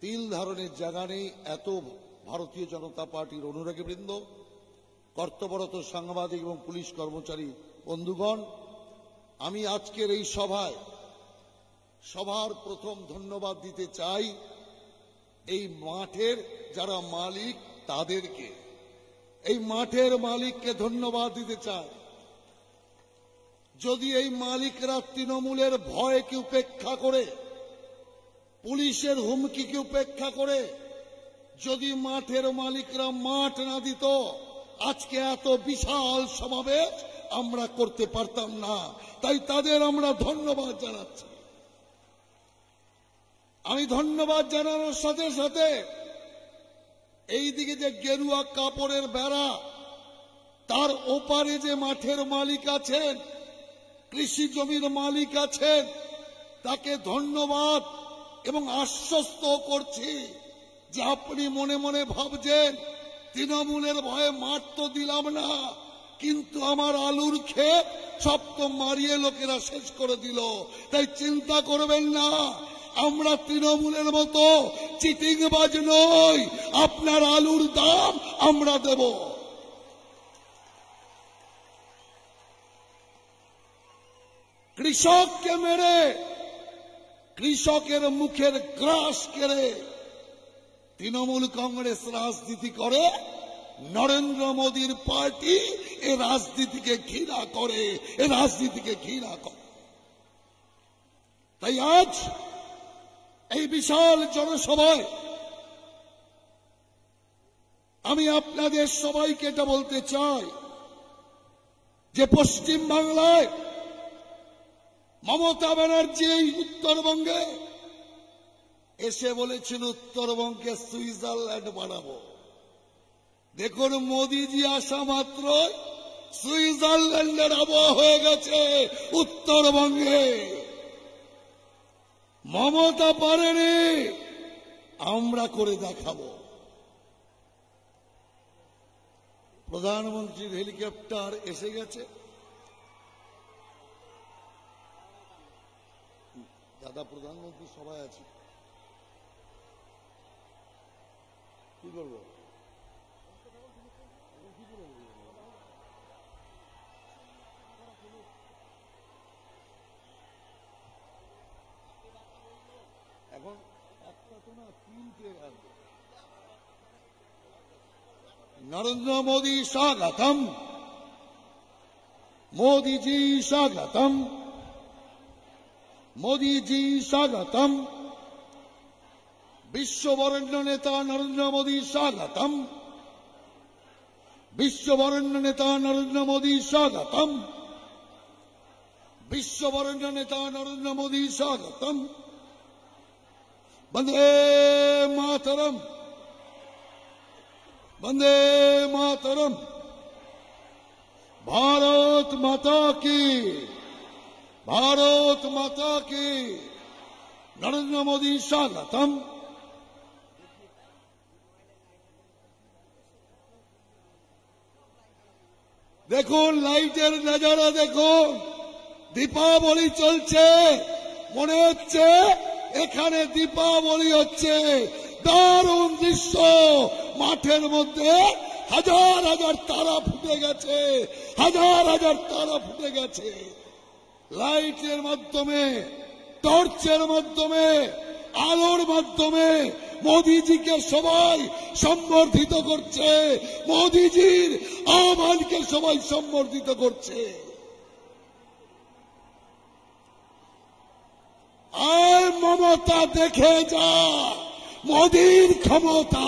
তিল ধারণের জায়গা নেই এত ভারতীয় জনতা পার্টির অনুরাগীবৃন্দ কর্তব্যরত সাংবাদিক এবং পুলিশ কর্মচারী বন্ধুগণ আমি আজকের এই সভায় সভার প্রথম ধন্যবাদ দিতে চাই এই মাঠের যারা মালিক তাদেরকে এই মাঠের মালিককে ধন্যবাদ দিতে চাই যদি এই মালিকরা তৃণমূলের ভয়কে উপেক্ষা করে পুলিশের হুমকিকে উপেক্ষা করে যদি মাঠের মালিকরা মাঠ না দিত আজকে এত বিশাল সমাবেশ আমরা করতে পারতাম না তাই তাদের আমরা ধন্যবাদ জানাচ্ছি আমি ধন্যবাদ জানানোর সাথে সাথে এই দিকে যে গেরুয়া কাপড়ের বেড়া তার ওপারে যে মাঠের মালিক আছেন কৃষি জমির মালিক আছেন তাকে ধন্যবাদ এবং আশ্বস্ত করছি যে আপনি মনে মনে ভাবছেন তৃণমূলের ভয়ে মাঠ তো দিলাম না কিন্তু আমার আলুর ক্ষেত সপ্ত মারিয়ে লোকেরা শেষ করে দিল তাই চিন্তা করবেন না আমরা তৃণমূলের মতো চিটিংবাজ নই আপনার আলুর দাম আমরা দেব কৃষককে মেরে কৃষকের মুখের গ্রাস কেড়ে তৃণমূল কংগ্রেস রাজনীতি করে নরেন্দ্র মোদীর পার্টি এ রাজনীতিকে ঘৃণা করে এ রাজনীতিকে ঘৃণা করে তাই আজ এই বিশাল জনসভায় আমি আপনাদের সবাইকে এটা বলতে চাই যে পশ্চিম বাংলায় মমতা ব্যানার্জি এই উত্তরবঙ্গে এসে বলেছেন উত্তরবঙ্গে সুইজারল্যান্ড বানাবো দেখুন মোদিজি আসা মাত্র সুইজারল্যান্ডের আবহাওয়া হয়ে গেছে উত্তরবঙ্গে মমতা পারেনি আমরা করে দেখাব প্রধানমন্ত্রীর হেলিকপ্টার এসে গেছে দাদা প্রধানমন্ত্রী সবাই আছে কি বলবো এখন একটা তো না তিনটে রাজ্য নরেন্দ্র মোদী স্বাগতম মোদীজি স্বাগতম মোদীজি স্বাগতম বিশ্ববরেণ্য নেতা নরেন্দ্র মোদী স্বাগতম বিশ্ববরেণ্য নেতা নরেন্দ্র মোদী স্বাগতম বিশ্ববরেণ্য নেতা নরেন্দ্র মোদী স্বাগতম বন্দে মাতরম বন্দে মাতরম ভারত মাতা কি ভারত মাতা কি নরেন্দ্র মোদী স্বাগতম দেখুন লাইটের নাজারা দেখুন দীপাবলি চলছে মনে হচ্ছে এখানে দীপাবলি হচ্ছে দারুণ দৃশ্য মাঠের মধ্যে হাজার হাজার তারা ফুটে গেছে হাজার হাজার তারা ফুটে গেছে লাইটের মাধ্যমে টর্চের মাধ্যমে আলোর মাধ্যমে মোদিজিকে সবাই সম্বর্ধিত করছে মোদিজির আহ্বানকে সবাই সম্বর্ধিত করছে क्षमता देखे जा मोदी क्षमता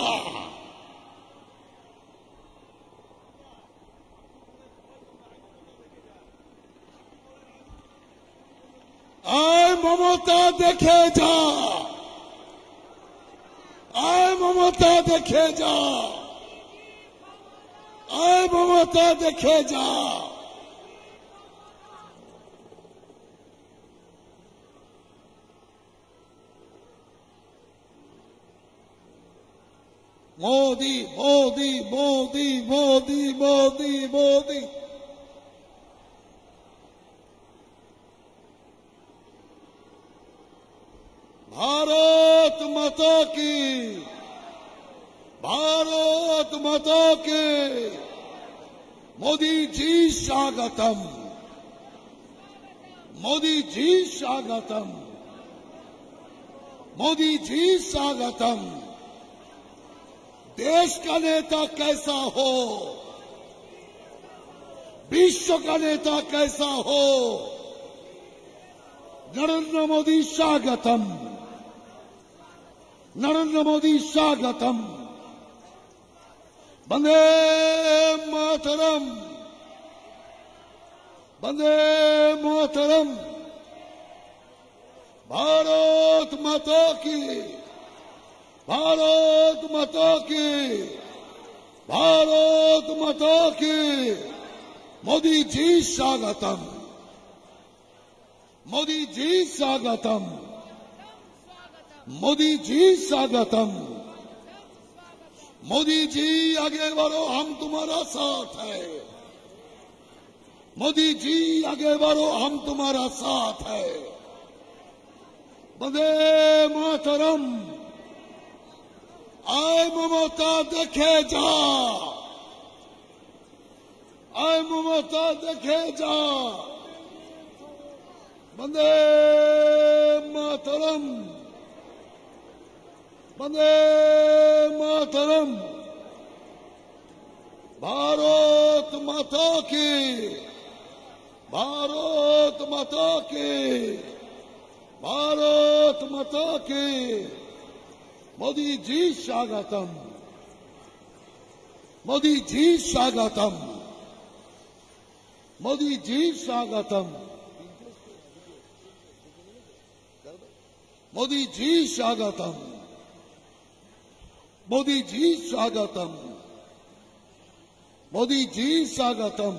आय ममता देखे जा आय ममता देखे जा आय ममता देखे जा মোদি মোদি মোদি মোদি মোদি মোদি ভারত মত কি ভারত মত কে মোদিজি স্বাগতম মোদী স্বাগতম মোদিজি স্বাগতম মোদিজি স্বাগতম देश का नेता कैसा हो विश्व का नेता कैसा हो नरेंद्र मोदी स्वागतम नरेंद्र मोदी स्वागतम बंदे मातरम बंदे मातरम भारत माता की ভারত মাতা কি ভারত মাতা কি মোদীজি স্বাগতম মোদীজি স্বাগতম মোদীজি স্বাগতম मोदी जी आगे बढ़ो हम तुम्हारा साथ है मोदी जी आगे बढ़ो हम तुम्हारा साथ है बदे मातरम আয় মমতা দেখে যা আয় মমতা দেখে যা বন্দে মাতরম বন্দে মাতরম भारत माता की भारत माता की भारत माता की మోదీజీ స్వాగతం మోదీజీ స్వాగతం మోదీజీ స్వాగతం మోదీజీ స్వాగతం మోదీజీ స్వాగతం మోదీజీ స్వాగతం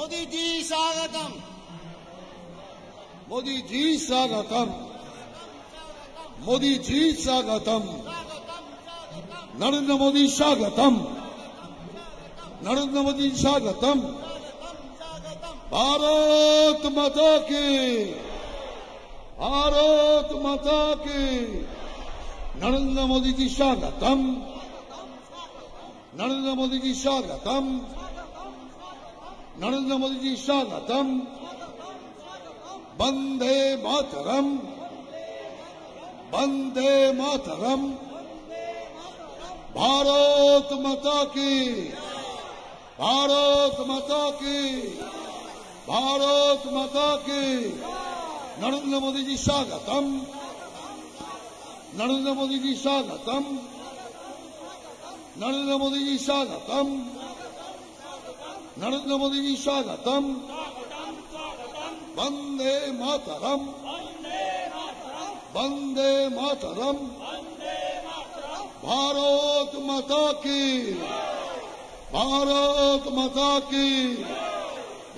मोदी जी स्वागतम मोदी जी स्वागतम मोदी जी स्वागतम नरेंद्र मोदी स्वागतम नरेंद्र मोदी स्वागतम भारत माता की भारत माता की नरेंद्र मोदी जी स्वागतम नरेंद्र मोदी जी स्वागतम नरेंद्र मोदी जी स्वागतम वंदे मातरम वंदे मातरम भारत माता की भारत माता की भारत माता की नरेंद्र मोदी जी स्वागतम नरेंद्र मोदी जी स्वागतम नरेंद्र मोदी जी स्वागतम नरेंद्र मोदी जी स्वागतम वंदे मातरम वंदे मातरम भारत माता की भारत माता की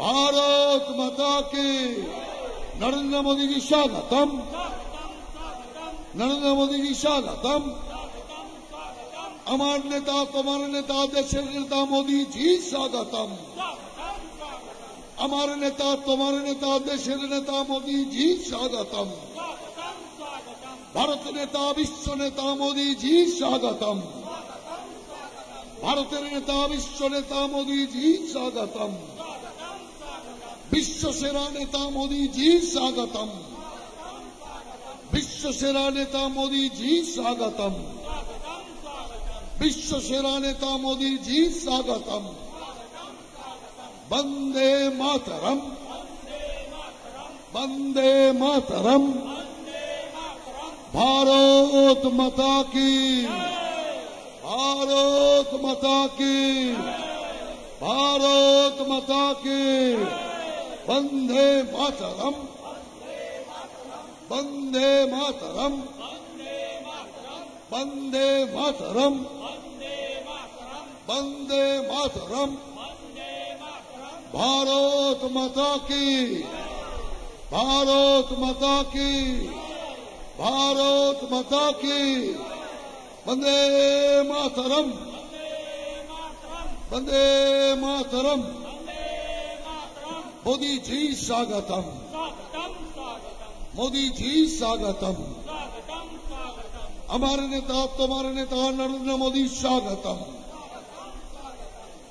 भारत माता की नरेंद्र मोदी जी स्वागतम नरेंद्र मोदी जी स्वागतम আমার নেতা তোমার নেতা দেশের নেতা মোদী জি স্বাগতম আমার নেতা তোমার নেতা দেশের নেতা মোদী জি স্বাগতম ভারত নেতা বিশ্ব নেতা মোদী জি স্বাগতম ভারতের নেতা বিশ্ব নেতা মোদী জি স্বাগতম বিশ্ব সেরা নেতা মোদী জি স্বাগতম বিশ্ব সেরা নেতা মোদী জি স্বাগতম विश्व नेता मोदी जी स्वागतम वंदे मातरम वंदे मातरम भारत माता की भारत माता की भारत माता की वंदे मातरम वंदे मातरम वंदे मातरम वंदे मातरम भारत माता की भारत माता की भारत माता की वंदे मातरम वंदे मातरम मोदी जी स्वागतम मोदी जी स्वागतम हमारे नेता तुम्हारे नेता नरेंद्र मोदी स्वागतम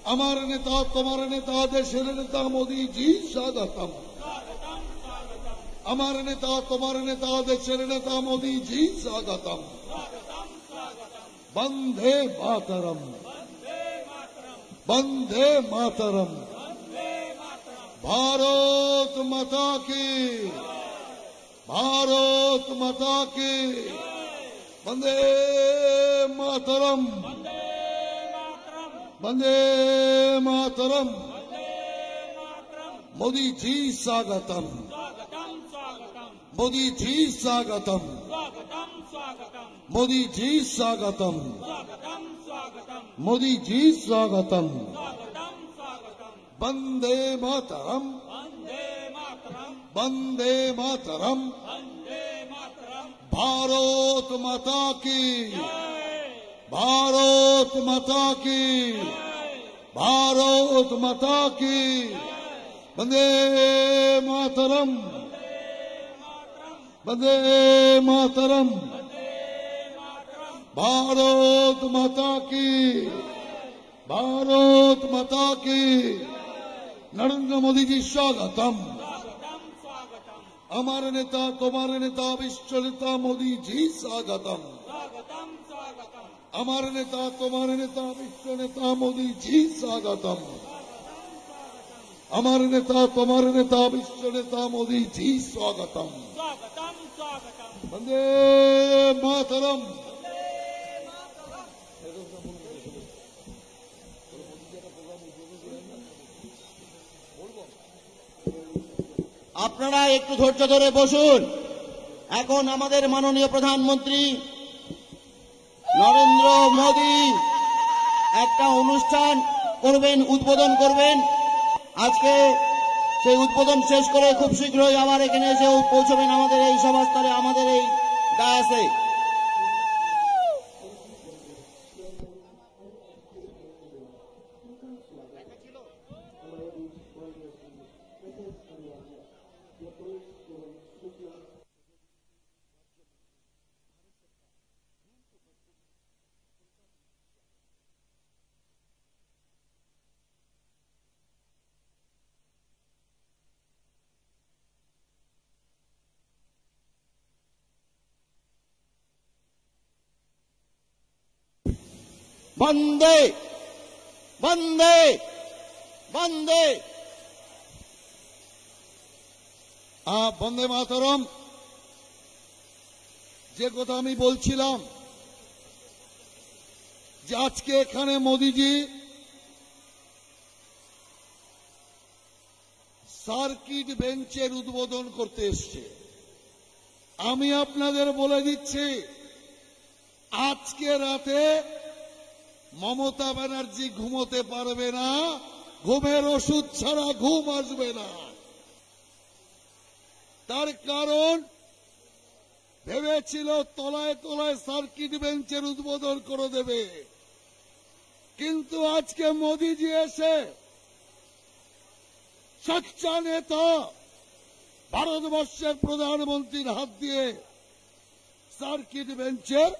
हमारे नेता तुम्हारे नेता देश नेता मोदी जी स्वागतम हमारे नेता तुम्हारे नेता देश नेता मोदी जी स्वागतम बंदे मातरम बंदे मातरम भारत माता की भारत माता की वंदे मातरम वंदे मातरम मोदी जी स्वागतम मोदी जी स्वागतम मोदी जी स्वागतम मोदी जी स्वागतम वंदे मातरम वंदे मातरम वंदे मातरम भारत माता की भारत माता की भारत माता की वंदे मातरम वंदे मातरम भारत माता की भारत माता की नरेंद्र मोदी जी स्वागतम আমার নেতা তোমার নেতা বিশ্ব নেতা মোদীজি স্বাগতম আমার নেতা তোমার নেতা বিশ্ব নেতা মোদীজি স্বাগতম আমার নেতা তোমার নেতা বিশ্ব নেতা মোদীজি স্বাগতম বন্দে মাতরম আপনারা একটু ধৈর্য ধরে বসুন এখন আমাদের মাননীয় প্রধানমন্ত্রী নরেন্দ্র মোদী একটা অনুষ্ঠান করবেন উদ্বোধন করবেন আজকে সেই উদ্বোধন শেষ করে খুব শীঘ্রই আবার এখানে এসে পৌঁছবেন আমাদের এই সভাস্থলে আমাদের এই গায়ে বন্দে বন্দে বন্দে আ বন্দে মাতরম যে কথা আমি বলছিলাম যে আজকে এখানে মোদিজি সার্কিট বেঞ্চের উদ্বোধন করতে এসছে আমি আপনাদের বলে দিচ্ছি আজকে রাতে মমতা ব্যানার্জি ঘুমোতে পারবে না ঘুমের ওষুধ ছাড়া ঘুম আসবে না তার কারণ ভেবেছিল তলায় তলায় সার্কিট বেঞ্চের উদ্বোধন করে দেবে কিন্তু আজকে মোদীজি এসে সচ্চা নেতা ভারতবর্ষের প্রধানমন্ত্রীর হাত দিয়ে সার্কিট বেঞ্চের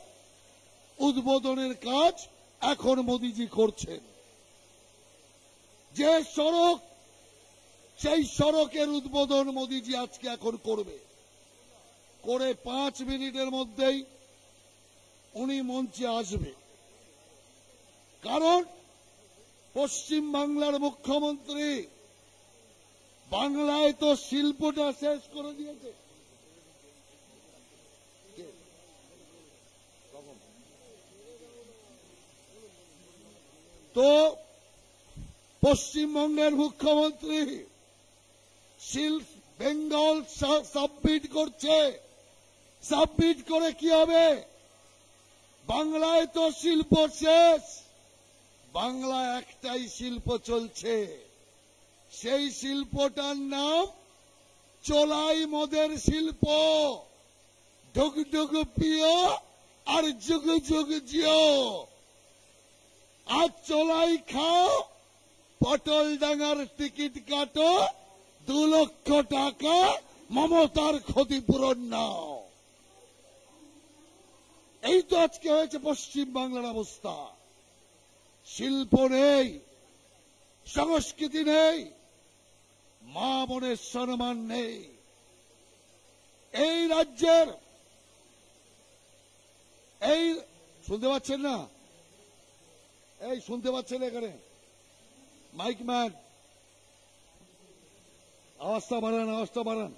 উদ্বোধনের কাজ এখন মোদিজি করছেন যে সড়ক সেই সড়কের উদ্বোধন মোদিজি আজকে এখন করবে করে পাঁচ মিনিটের মধ্যেই উনি মঞ্চে আসবে কারণ পশ্চিম বাংলার মুখ্যমন্ত্রী বাংলায় তো শিল্পটা শেষ করে দিয়েছে তো পশ্চিমবঙ্গের মুখ্যমন্ত্রী শিল্প বেঙ্গল সাবমিট করছে সাবমিট করে কি হবে বাংলায় তো শিল্প শেষ বাংলা একটাই শিল্প চলছে সেই শিল্পটার নাম চোলাই মদের শিল্প ঢুক ঢুক পিও আর যুগ যুগ জিও আর চোলাই খাও পটল ডাঙার টিকিট কাটো দু লক্ষ টাকা মমতার ক্ষতিপূরণ নাও এই তো আজকে হয়েছে পশ্চিম বাংলার অবস্থা শিল্প নেই সংস্কৃতি নেই মা বোনের সম্মান নেই এই রাজ্যের এই শুনতে পাচ্ছেন না এই শুনতে পাচ্ছেন এখানে মাইক ম্যান আওয়াজটা বাড়ান আওয়াজটা বাড়ান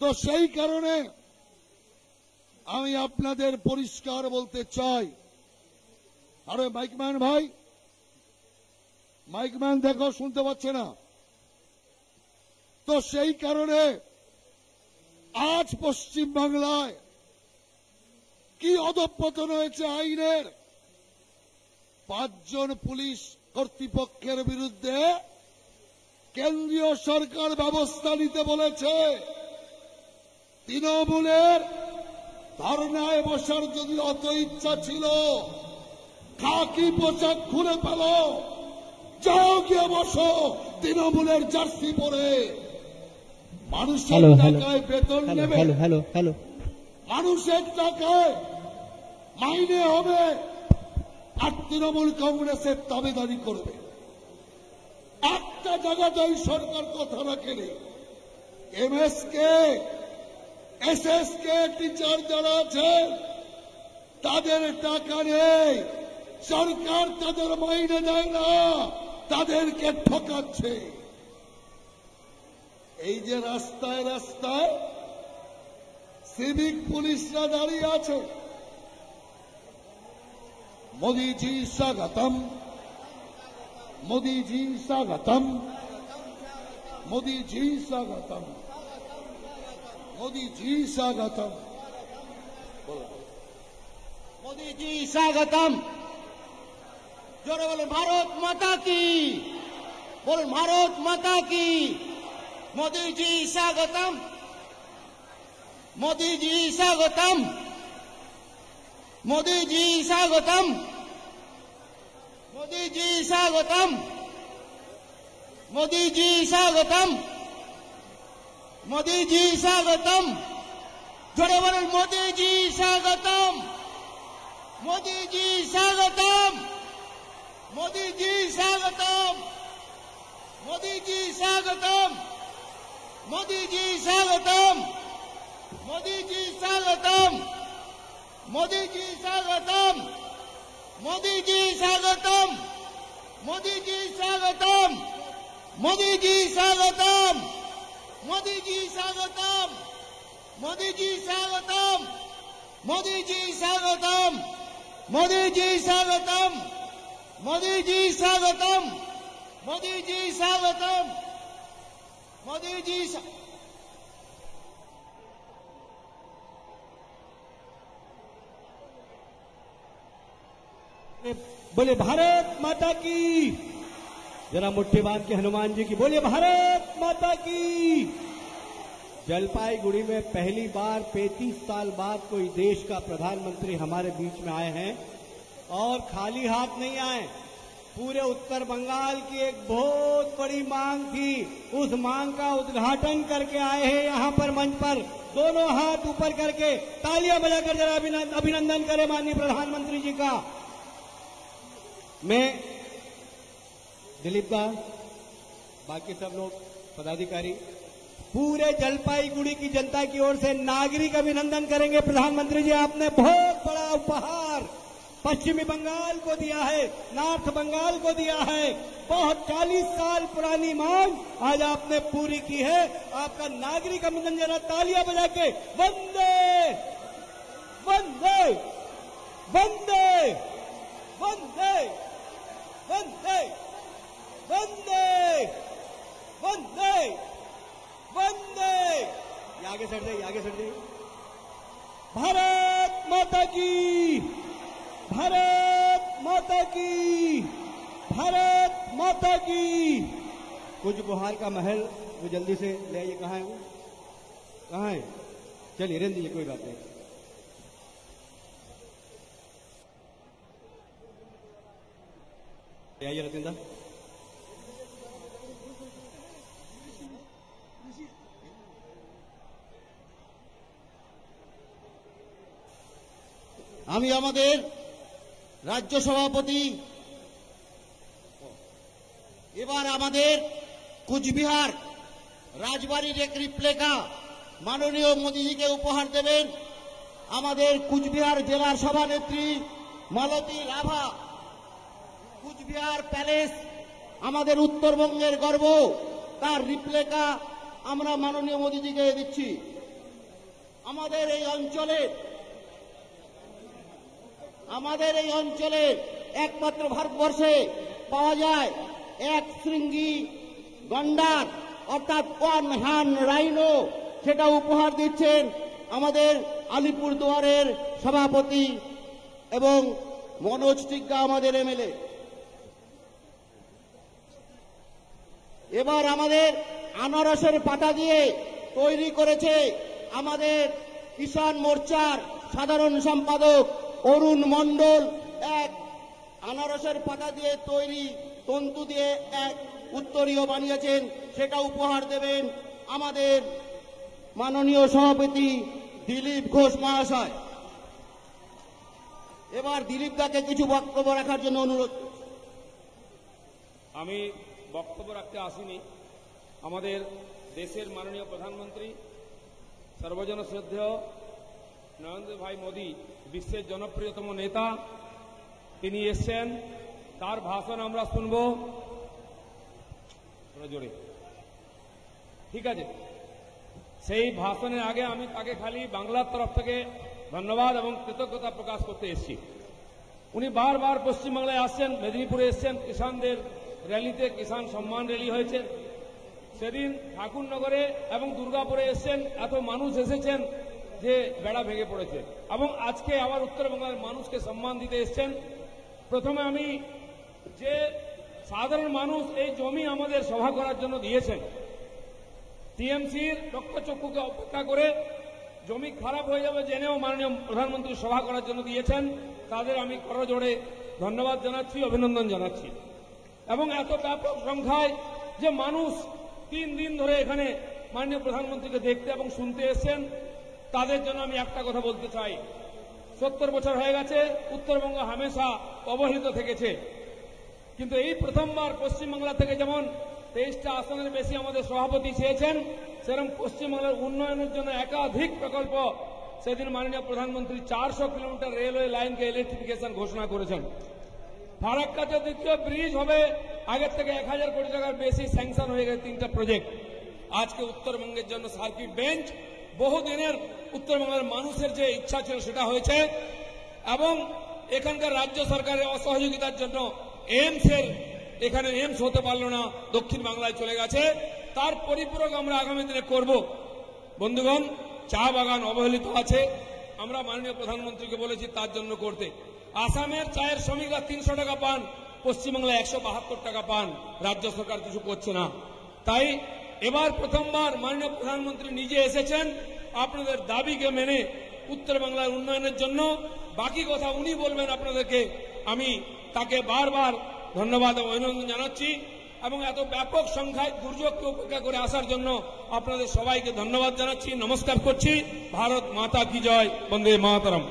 তো সেই কারণে আমি আপনাদের পরিষ্কার বলতে চাই আরে মাইকম্যান ভাই মাইকম্যান দেখো শুনতে পাচ্ছে না তো সেই কারণে আজ পশ্চিম বাংলায় কি অধপতন হয়েছে আইনের পাঁচজন পুলিশ কর্তৃপক্ষের বিরুদ্ধে কেন্দ্রীয় সরকার ব্যবস্থা নিতে বলেছে তৃণমূলের ধর্নায় বসার যদি অত ইচ্ছা ছিল খাকি পোশাক খুলে পেল যাও গিয়ে বসো তৃণমূলের জার্সি পরে মানুষের টাকায় বেতন নেবে মানুষের টাকায় মাইনে হবে আর তৃণমূল কংগ্রেসের দাবিদারি করবে একটা জায়গাতে ওই সরকার কথা রাখে M S K S S K teacher যারা আছেন তাদের টাকা নেই সরকার তাদের মাইনে দেয় না তাদেরকে ঠকাচ্ছে এই যে রাস্তায় রাস্তায় সিভিক পুলিশরা দাঁড়িয়ে আছে मोदी जी स्वागतम मोदी जी स्वागतम मोदी जी स्वागतम मोदी जी स्वागतम मोदी जी स्वागतम जोरे बोलो भारत माता की बोल भारत माता की मोदी जी स्वागतम मोदी जी स्वागतम मोदी जी स्वागतम मोदी जी स्वागतम मोदी जी स्वागतम मोदी जी स्वागतम जोड़े बोले मोदी जी स्वागतम मोदी जी स्वागतम मोदी जी स्वागतम मोदी जी स्वागतम मोदी जी स्वागतम मोदी जी स्वागतम मोदी जी स्वागतम मोदी जी स्वागतम मोदी जी स्वागतम मोदी जी स्वागतम मोदी जी स्वागतम मोदी जी स्वागतम मोदी जी स्वागतम मोदी जी स्वागतम मोदी जी स्वागतम मोदी जी स्वागतम मोदी जी बोले भारत माता की जरा मुठ्ठी बांध के हनुमान जी की बोले भारत माता की जलपाईगुड़ी में पहली बार 35 साल बाद कोई देश का प्रधानमंत्री हमारे बीच में आए हैं और खाली हाथ नहीं आए पूरे उत्तर बंगाल की एक बहुत बड़ी मांग थी उस मांग का उद्घाटन करके आए हैं यहाँ पर मंच पर दोनों हाथ ऊपर करके तालियां बजाकर जरा अभिनंदन करें माननीय प्रधानमंत्री जी का मैं दिलीप का बाकी सब लोग पदाधिकारी पूरे जलपाईगुड़ी की जनता की ओर से नागरिक अभिनंदन करेंगे प्रधानमंत्री जी आपने बहुत बड़ा उपहार पश्चिमी बंगाल को दिया है नॉर्थ बंगाल को दिया है बहुत 40 साल पुरानी मांग आज आपने पूरी की है आपका नागरिक अभिनंदन जरा तालियां बजा के वंदे वंदे वंदे वंदे वंदे वंदे वंदे वंदे आगे सट जाइए आगे सट जाइए भारत माता की भारत माता की भारत माता की कुछ बुहार का महल वो जल्दी से ले आइए कहाँ है वो कहा है चलिए रहने कोई बात नहीं ¿Hay a la tienda? আমি আমাদের রাজ্য সভাপতি এবার আমাদের কুচবিহার রাজবাড়ির এক রিপ্লেকা মাননীয় মোদীজিকে উপহার দেবেন আমাদের কুচবিহার জেলার সভানেত্রী মালতী রাভা কুচবিহার প্যালেস আমাদের উত্তরবঙ্গের গর্ব তার রিপ্লেকা আমরা মাননীয় মোদীজিকে দিচ্ছি আমাদের এই অঞ্চলে আমাদের এই অঞ্চলে একমাত্র ভারতবর্ষে পাওয়া যায় এক শৃঙ্গি গন্ডার অর্থাৎ ওয়ান হ্যান রাইনো সেটা উপহার দিচ্ছেন আমাদের আলিপুর দুয়ারের সভাপতি এবং মনোজ টিগ্গা আমাদের এমএলএ এবার আমাদের আনারসের পাতা দিয়ে তৈরি করেছে আমাদের কিষাণ মোর্চার সাধারণ সম্পাদক অরুণ মণ্ডল এক আনারসের পাতা দিয়ে তৈরি তন্তু দিয়ে এক উত্তরীয় বানিয়েছেন সেটা উপহার দেবেন আমাদের মাননীয় সভাপতি দিলীপ ঘোষ মহাশয় এবার দিলীপ দাকে কিছু বক্তব্য রাখার জন্য অনুরোধ আমি বক্তব্য রাখতে আসিনি আমাদের দেশের মাননীয় প্রধানমন্ত্রী সর্বজন শ্রদ্ধেয় নরেন্দ্র ভাই মোদী বিশ্বের জনপ্রিয়তম নেতা তিনি এসছেন তার ভাষণ আমরা শুনব জোরে ঠিক আছে সেই ভাষণের আগে আমি তাকে খালি বাংলার তরফ থেকে ধন্যবাদ এবং কৃতজ্ঞতা প্রকাশ করতে এসেছি উনি বারবার পশ্চিমবাংলায় আসছেন মেদিনীপুরে এসছেন কিষানদের র্যালিতে কিষাণ সম্মান র্যালি হয়েছে সেদিন ঠাকুরনগরে এবং দুর্গাপুরে এসছেন এত মানুষ এসেছেন যে বেড়া ভেঙে পড়েছে এবং আজকে আবার উত্তরবঙ্গের মানুষকে সম্মান দিতে এসছেন প্রথমে আমি যে সাধারণ মানুষ এই জমি আমাদের সভা করার জন্য দিয়েছেন টিএমসির রক্তচক্ষুকে অপেক্ষা করে জমি খারাপ হয়ে যাবে জেনেও মাননীয় প্রধানমন্ত্রী সভা করার জন্য দিয়েছেন তাদের আমি করজোড়ে ধন্যবাদ জানাচ্ছি অভিনন্দন জানাচ্ছি এবং এত ব্যাপক সংখ্যায় যে মানুষ তিন দিন ধরে এখানে মাননীয় প্রধানমন্ত্রীকে দেখতে এবং শুনতে এসছেন তাদের জন্য আমি একটা কথা বলতে চাই সত্তর বছর হয়ে গেছে উত্তরবঙ্গ হামেশা অবহেলিত থেকেছে কিন্তু এই প্রথমবার পশ্চিমবাংলা থেকে যেমন তেইশটা আসনের বেশি আমাদের সভাপতি চেয়েছেন সেরকম পশ্চিমবাংলার উন্নয়নের জন্য একাধিক প্রকল্প সেদিন মাননীয় প্রধানমন্ত্রী চারশো কিলোমিটার রেলওয়ে লাইনকে ইলেকট্রিফিকেশন ঘোষণা করেছেন ফারাক্কাতে দ্বিতীয় ব্রিজ হবে আগের থেকে এক হাজার কোটি টাকার বেশি স্যাংশন হয়ে গেছে তিনটা প্রজেক্ট আজকে উত্তরবঙ্গের জন্য সার্কিট বেঞ্চ বহুদিনের উত্তরবঙ্গের মানুষের যে ইচ্ছা ছিল সেটা হয়েছে এবং এখানকার রাজ্য সরকারের অসহযোগিতার জন্য এর এখানে এমস হতে পারল না দক্ষিণ বাংলায় চলে গেছে তার পরিপূরক আমরা আগামী দিনে করব বন্ধুগণ চা বাগান অবহেলিত আছে আমরা মাননীয় প্রধানমন্ত্রীকে বলেছি তার জন্য করতে আসামের চায়ের শ্রমিকরা তিনশো টাকা পান পশ্চিমবাংলায় একশো বাহাত্তর টাকা পান রাজ্য সরকার কিছু করছে না তাই এবার প্রথমবার মাননীয় প্রধানমন্ত্রী নিজে এসেছেন আপনাদের দাবিকে মেনে উত্তর বাংলার উন্নয়নের জন্য বাকি কথা উনি বলবেন আপনাদেরকে আমি তাকে বারবার ধন্যবাদ ও অভিনন্দন জানাচ্ছি এবং এত ব্যাপক সংখ্যায় দুর্যোগকে উপেক্ষা করে আসার জন্য আপনাদের সবাইকে ধন্যবাদ জানাচ্ছি নমস্কার করছি ভারত মাতা কি জয় বন্দে মাতারাম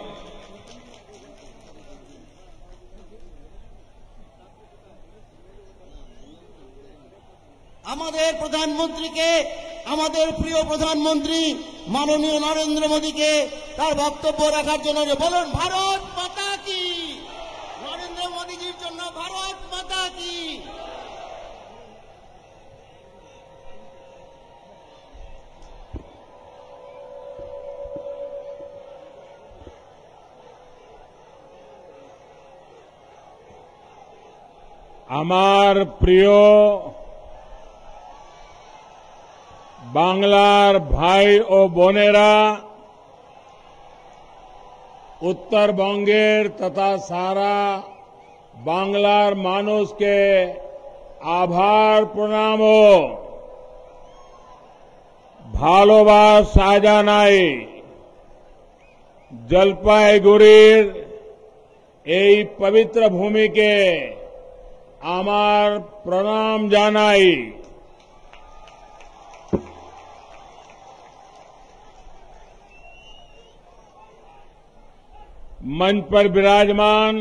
আমাদের প্রধানমন্ত্রীকে আমাদের প্রিয় প্রধানমন্ত্রী মাননীয় নরেন্দ্র মোদীকে তার বক্তব্য রাখার জন্য বলুন ভারত মাতা কি নরেন্দ্র মোদীজির জন্য ভারত মাতা কি আমার প্রিয় बांग्लार भाई ओ बोनेरा उत्तर बंगेर तथा सारा बांग्लार मानुष के आभार प्रणाम भालोबास साजा नाई जलपाईगुड़ी पवित्र भूमि के आमार प्रणाम जानाई मंच पर विराजमान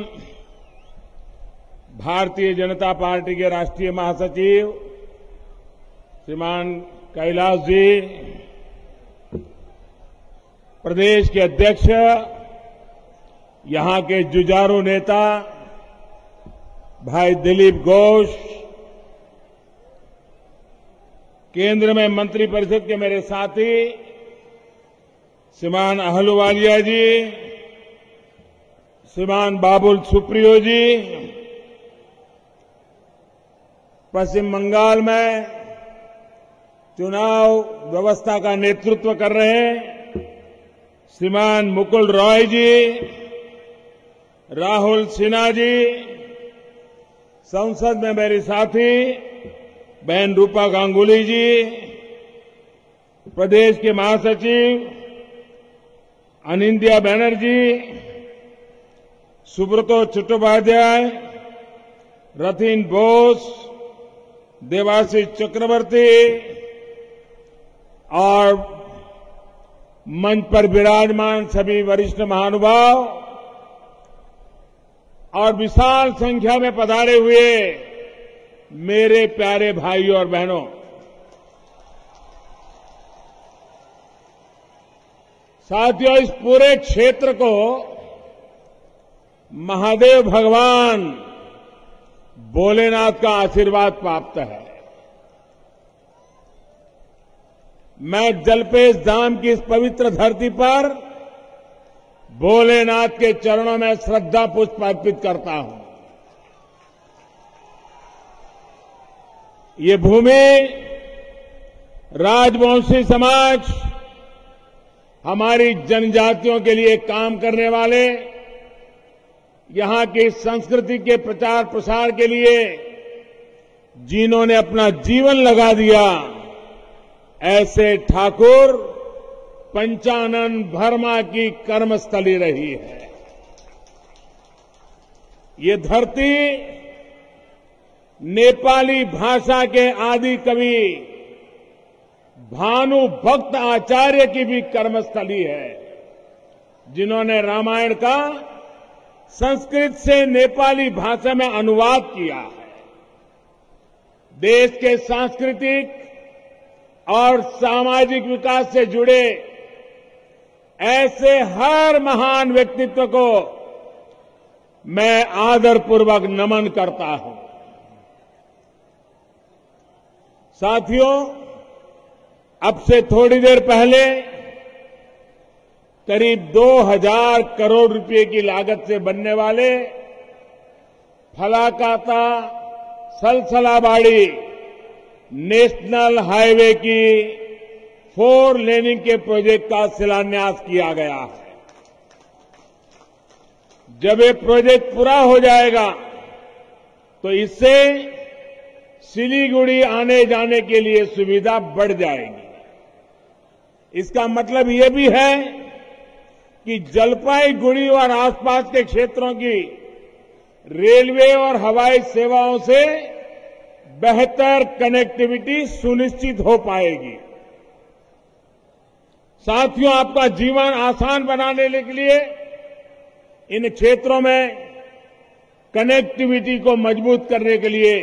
भारतीय जनता पार्टी के राष्ट्रीय महासचिव श्रीमान कैलाश जी प्रदेश के अध्यक्ष यहां के जुजारू नेता भाई दिलीप घोष केंद्र में मंत्रिपरिषद के मेरे साथी श्रीमान अहलुवालिया जी श्रीमान बाबुल सुप्रियो जी पश्चिम बंगाल में चुनाव व्यवस्था का नेतृत्व कर रहे हैं श्रीमान मुकुल रॉय जी राहुल सिन्हा जी संसद में मेरी साथी बहन रूपा गांगुली जी प्रदेश के महासचिव अनिंदिया बैनर्जी सुब्रतो चट्टोपाध्याय रतीन बोस देवासी चक्रवर्ती और मंच पर विराजमान सभी वरिष्ठ महानुभाव और विशाल संख्या में पधारे हुए मेरे प्यारे भाइयों और बहनों साथियों इस पूरे क्षेत्र को महादेव भगवान भोलेनाथ का आशीर्वाद प्राप्त है मैं जलपेश धाम की इस पवित्र धरती पर भोलेनाथ के चरणों में श्रद्धा पुष्प अर्पित करता हूं ये भूमि राजवंशी समाज हमारी जनजातियों के लिए काम करने वाले यहां की संस्कृति के प्रचार प्रसार के लिए जिन्होंने अपना जीवन लगा दिया ऐसे ठाकुर पंचानन भर्मा की कर्मस्थली रही है ये धरती नेपाली भाषा के आदि कवि भानु भक्त आचार्य की भी कर्मस्थली है जिन्होंने रामायण का संस्कृत से नेपाली भाषा में अनुवाद किया है देश के सांस्कृतिक और सामाजिक विकास से जुड़े ऐसे हर महान व्यक्तित्व को मैं आदरपूर्वक नमन करता हूं साथियों अब से थोड़ी देर पहले करीब 2000 करोड़ रुपए की लागत से बनने वाले फलाकाता सलसलाबाड़ी नेशनल हाईवे की फोर लेनिंग के प्रोजेक्ट का शिलान्यास किया गया है जब ये प्रोजेक्ट पूरा हो जाएगा तो इससे सिलीगुड़ी आने जाने के लिए सुविधा बढ़ जाएगी इसका मतलब ये भी है कि जलपाईगुड़ी और आसपास के क्षेत्रों की रेलवे और हवाई सेवाओं से बेहतर कनेक्टिविटी सुनिश्चित हो पाएगी साथियों आपका जीवन आसान बनाने के लिए इन क्षेत्रों में कनेक्टिविटी को मजबूत करने के लिए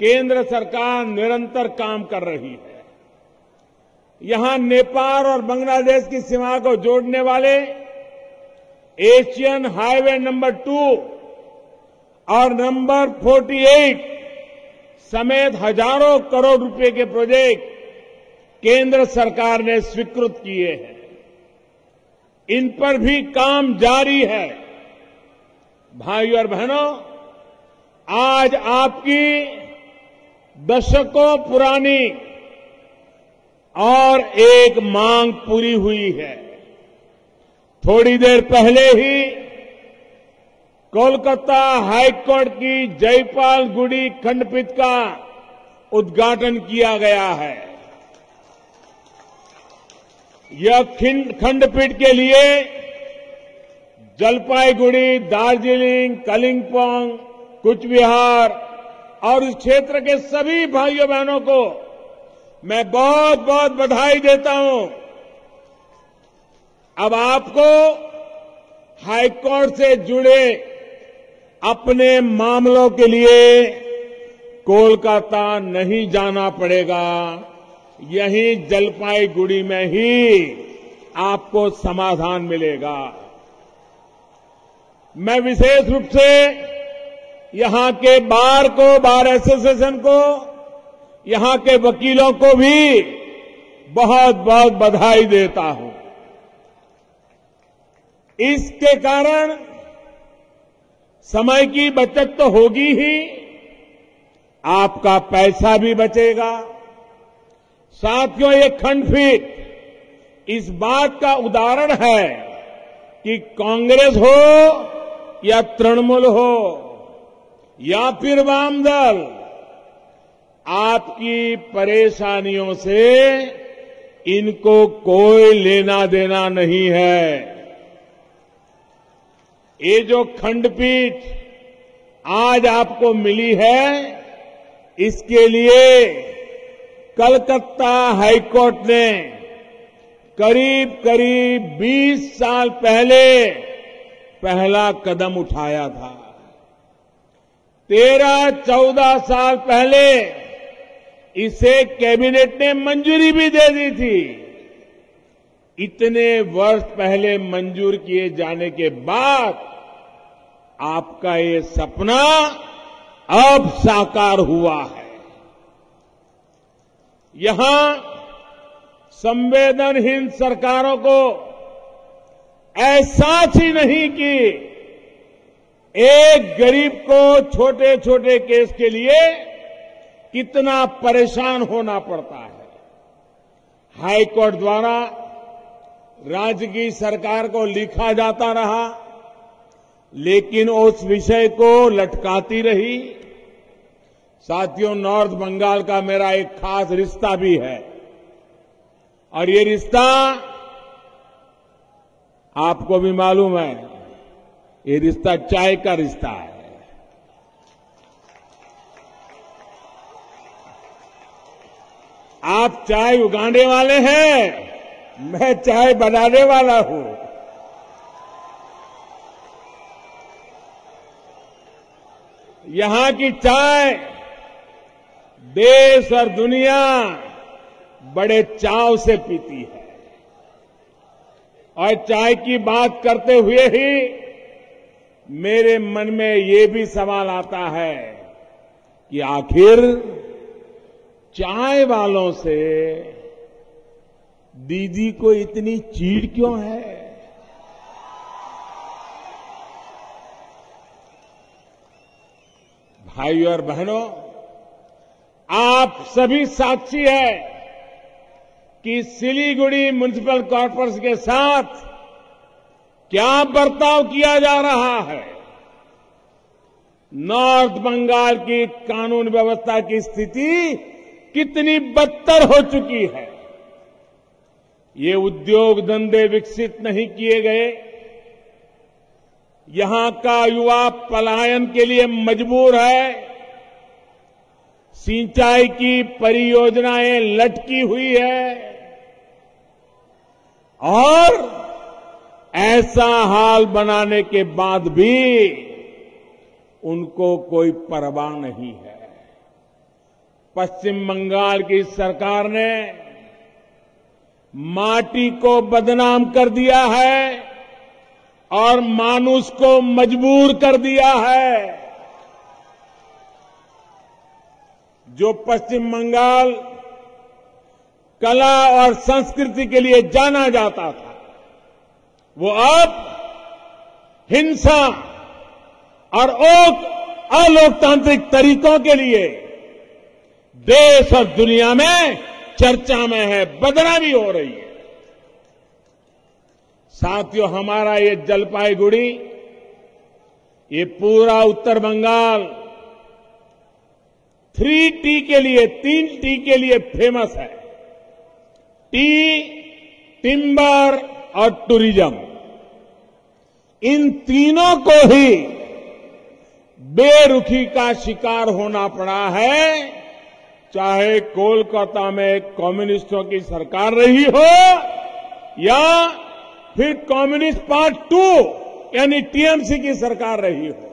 केंद्र सरकार निरंतर काम कर रही है यहां नेपाल और बांग्लादेश की सीमा को जोड़ने वाले एशियन हाईवे नंबर टू और नंबर 48 समेत हजारों करोड़ रुपए के प्रोजेक्ट केंद्र सरकार ने स्वीकृत किए हैं इन पर भी काम जारी है भाइयों और बहनों आज आपकी दशकों पुरानी और एक मांग पूरी हुई है थोड़ी देर पहले ही कोलकाता हाईकोर्ट की जयपाल गुड़ी खंडपीठ का उद्घाटन किया गया है यह खंडपीठ के लिए जलपाईगुड़ी दार्जिलिंग कलिंगपोंग कुचबिहार और इस क्षेत्र के सभी भाइयों बहनों को मैं बहुत बहुत बधाई देता हूं अब आपको हाईकोर्ट से जुड़े अपने मामलों के लिए कोलकाता नहीं जाना पड़ेगा यहीं जलपाईगुड़ी में ही आपको समाधान मिलेगा मैं विशेष रूप से यहां के बार को बार एसोसिएशन को यहां के वकीलों को भी बहुत बहुत बधाई देता हूं इसके कारण समय की बचत तो होगी ही आपका पैसा भी बचेगा साथियों ये खंडपीठ इस बात का उदाहरण है कि कांग्रेस हो या तृणमूल हो या फिर वामदल आपकी परेशानियों से इनको कोई लेना देना नहीं है ये जो खंडपीठ आज आपको मिली है इसके लिए कलकत्ता हाईकोर्ट ने करीब करीब 20 साल पहले पहला कदम उठाया था 13-14 साल पहले इसे कैबिनेट ने मंजूरी भी दे दी थी इतने वर्ष पहले मंजूर किए जाने के बाद आपका ये सपना अब साकार हुआ है यहां संवेदनहीन सरकारों को एहसास ही नहीं कि एक गरीब को छोटे छोटे केस के लिए कितना परेशान होना पड़ता है हाईकोर्ट द्वारा राज्य की सरकार को लिखा जाता रहा लेकिन उस विषय को लटकाती रही साथियों नॉर्थ बंगाल का मेरा एक खास रिश्ता भी है और ये रिश्ता आपको भी मालूम है ये रिश्ता चाय का रिश्ता है आप चाय उगाने वाले हैं मैं चाय बनाने वाला हूं यहां की चाय देश और दुनिया बड़े चाव से पीती है और चाय की बात करते हुए ही मेरे मन में ये भी सवाल आता है कि आखिर चाय वालों से दीदी को इतनी चीड़ क्यों है भाई और बहनों आप सभी साक्षी है कि सिलीगुड़ी म्युनिसिपल कॉर्पोरेशन के साथ क्या बर्ताव किया जा रहा है नॉर्थ बंगाल की कानून व्यवस्था की स्थिति कितनी बदतर हो चुकी है ये उद्योग धंधे विकसित नहीं किए गए यहां का युवा पलायन के लिए मजबूर है सिंचाई की परियोजनाएं लटकी हुई है और ऐसा हाल बनाने के बाद भी उनको कोई परवाह नहीं है पश्चिम बंगाल की सरकार ने माटी को बदनाम कर दिया है और मानुष को मजबूर कर दिया है जो पश्चिम बंगाल कला और संस्कृति के लिए जाना जाता था वो अब हिंसा और ओक अलोकतांत्रिक तरीकों के लिए देश और दुनिया में चर्चा में है बदनामी हो रही है साथियों हमारा ये जलपाईगुड़ी ये पूरा उत्तर बंगाल थ्री टी के लिए तीन टी के लिए फेमस है टी टिम्बर और टूरिज्म इन तीनों को ही बेरुखी का शिकार होना पड़ा है चाहे कोलकाता में कम्युनिस्टों की सरकार रही हो या फिर कम्युनिस्ट पार्ट टू यानी टीएमसी की सरकार रही हो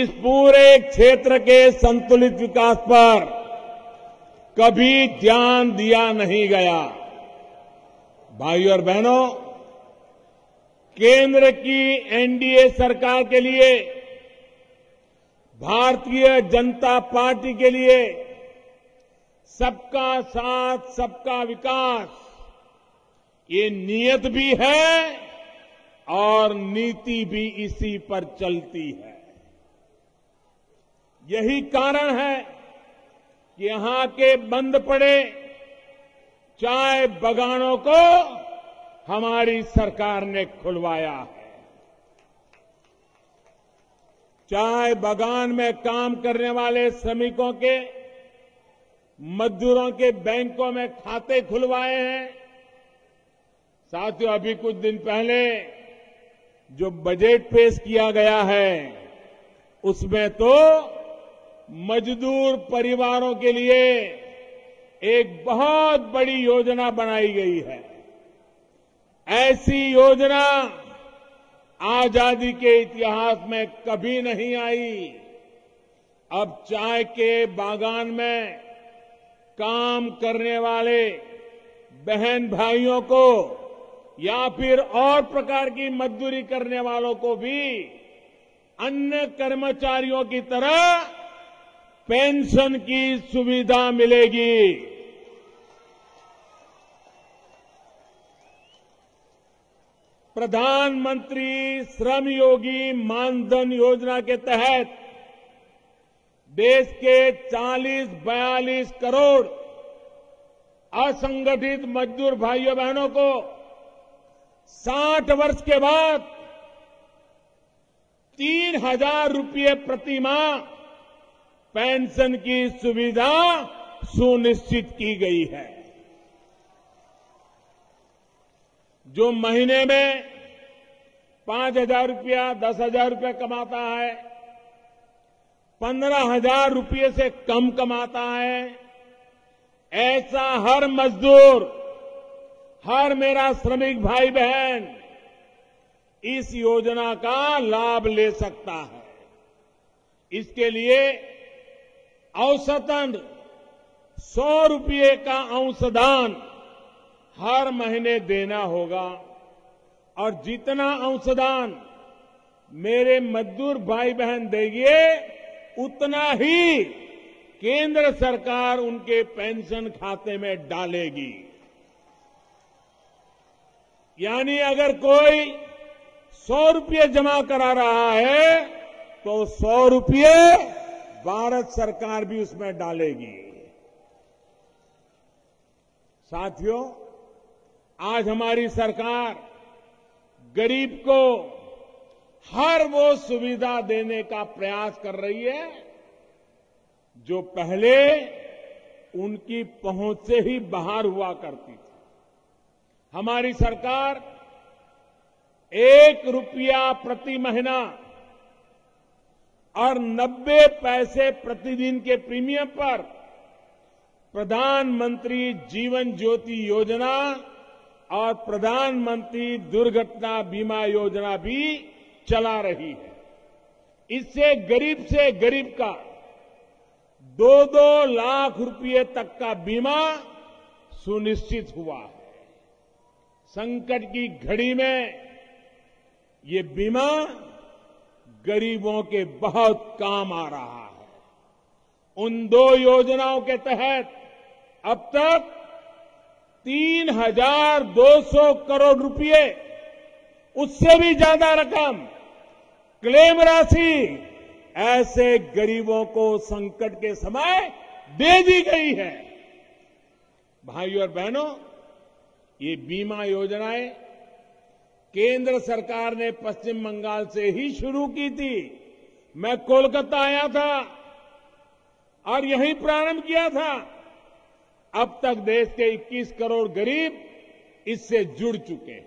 इस पूरे क्षेत्र के संतुलित विकास पर कभी ध्यान दिया नहीं गया भाई और बहनों केंद्र की एनडीए सरकार के लिए भारतीय जनता पार्टी के लिए सबका साथ सबका विकास ये नियत भी है और नीति भी इसी पर चलती है यही कारण है कि यहां के बंद पड़े चाय बगानों को हमारी सरकार ने खुलवाया है चाय बागान में काम करने वाले श्रमिकों के मजदूरों के बैंकों में खाते खुलवाए हैं साथियों अभी कुछ दिन पहले जो बजट पेश किया गया है उसमें तो मजदूर परिवारों के लिए एक बहुत बड़ी योजना बनाई गई है ऐसी योजना आजादी के इतिहास में कभी नहीं आई अब चाय के बागान में काम करने वाले बहन भाइयों को या फिर और प्रकार की मजदूरी करने वालों को भी अन्य कर्मचारियों की तरह पेंशन की सुविधा मिलेगी प्रधानमंत्री श्रम योगी मानधन योजना के तहत देश के 40-42 करोड़ असंगठित मजदूर भाइयों बहनों को 60 वर्ष के बाद तीन हजार रूपये प्रतिमाह पेंशन की सुविधा सुनिश्चित की गई है जो महीने में पांच हजार रूपया दस हजार रूपया कमाता है पंद्रह हजार रूपये से कम कमाता है ऐसा हर मजदूर हर मेरा श्रमिक भाई बहन इस योजना का लाभ ले सकता है इसके लिए औसतन सौ रूपये का अंशदान हर महीने देना होगा और जितना अंशदान मेरे मजदूर भाई बहन देंगे उतना ही केंद्र सरकार उनके पेंशन खाते में डालेगी यानी अगर कोई सौ रूपये जमा करा रहा है तो सौ रूपये भारत सरकार भी उसमें डालेगी साथियों आज हमारी सरकार गरीब को हर वो सुविधा देने का प्रयास कर रही है जो पहले उनकी पहुंच से ही बाहर हुआ करती थी हमारी सरकार एक रुपया प्रति महीना और नब्बे पैसे प्रतिदिन के प्रीमियम पर प्रधानमंत्री जीवन ज्योति योजना और प्रधानमंत्री दुर्घटना बीमा योजना भी चला रही है इससे गरीब से गरीब का दो दो लाख रुपए तक का बीमा सुनिश्चित हुआ है संकट की घड़ी में ये बीमा गरीबों के बहुत काम आ रहा है उन दो योजनाओं के तहत अब तक तीन हजार दो सौ करोड़ रुपए उससे भी ज्यादा रकम क्लेम राशि ऐसे गरीबों को संकट के समय दे दी गई है भाइयों और बहनों ये बीमा योजनाएं केंद्र सरकार ने पश्चिम बंगाल से ही शुरू की थी मैं कोलकाता आया था और यहीं प्रारंभ किया था अब तक देश के 21 करोड़ गरीब इससे जुड़ चुके हैं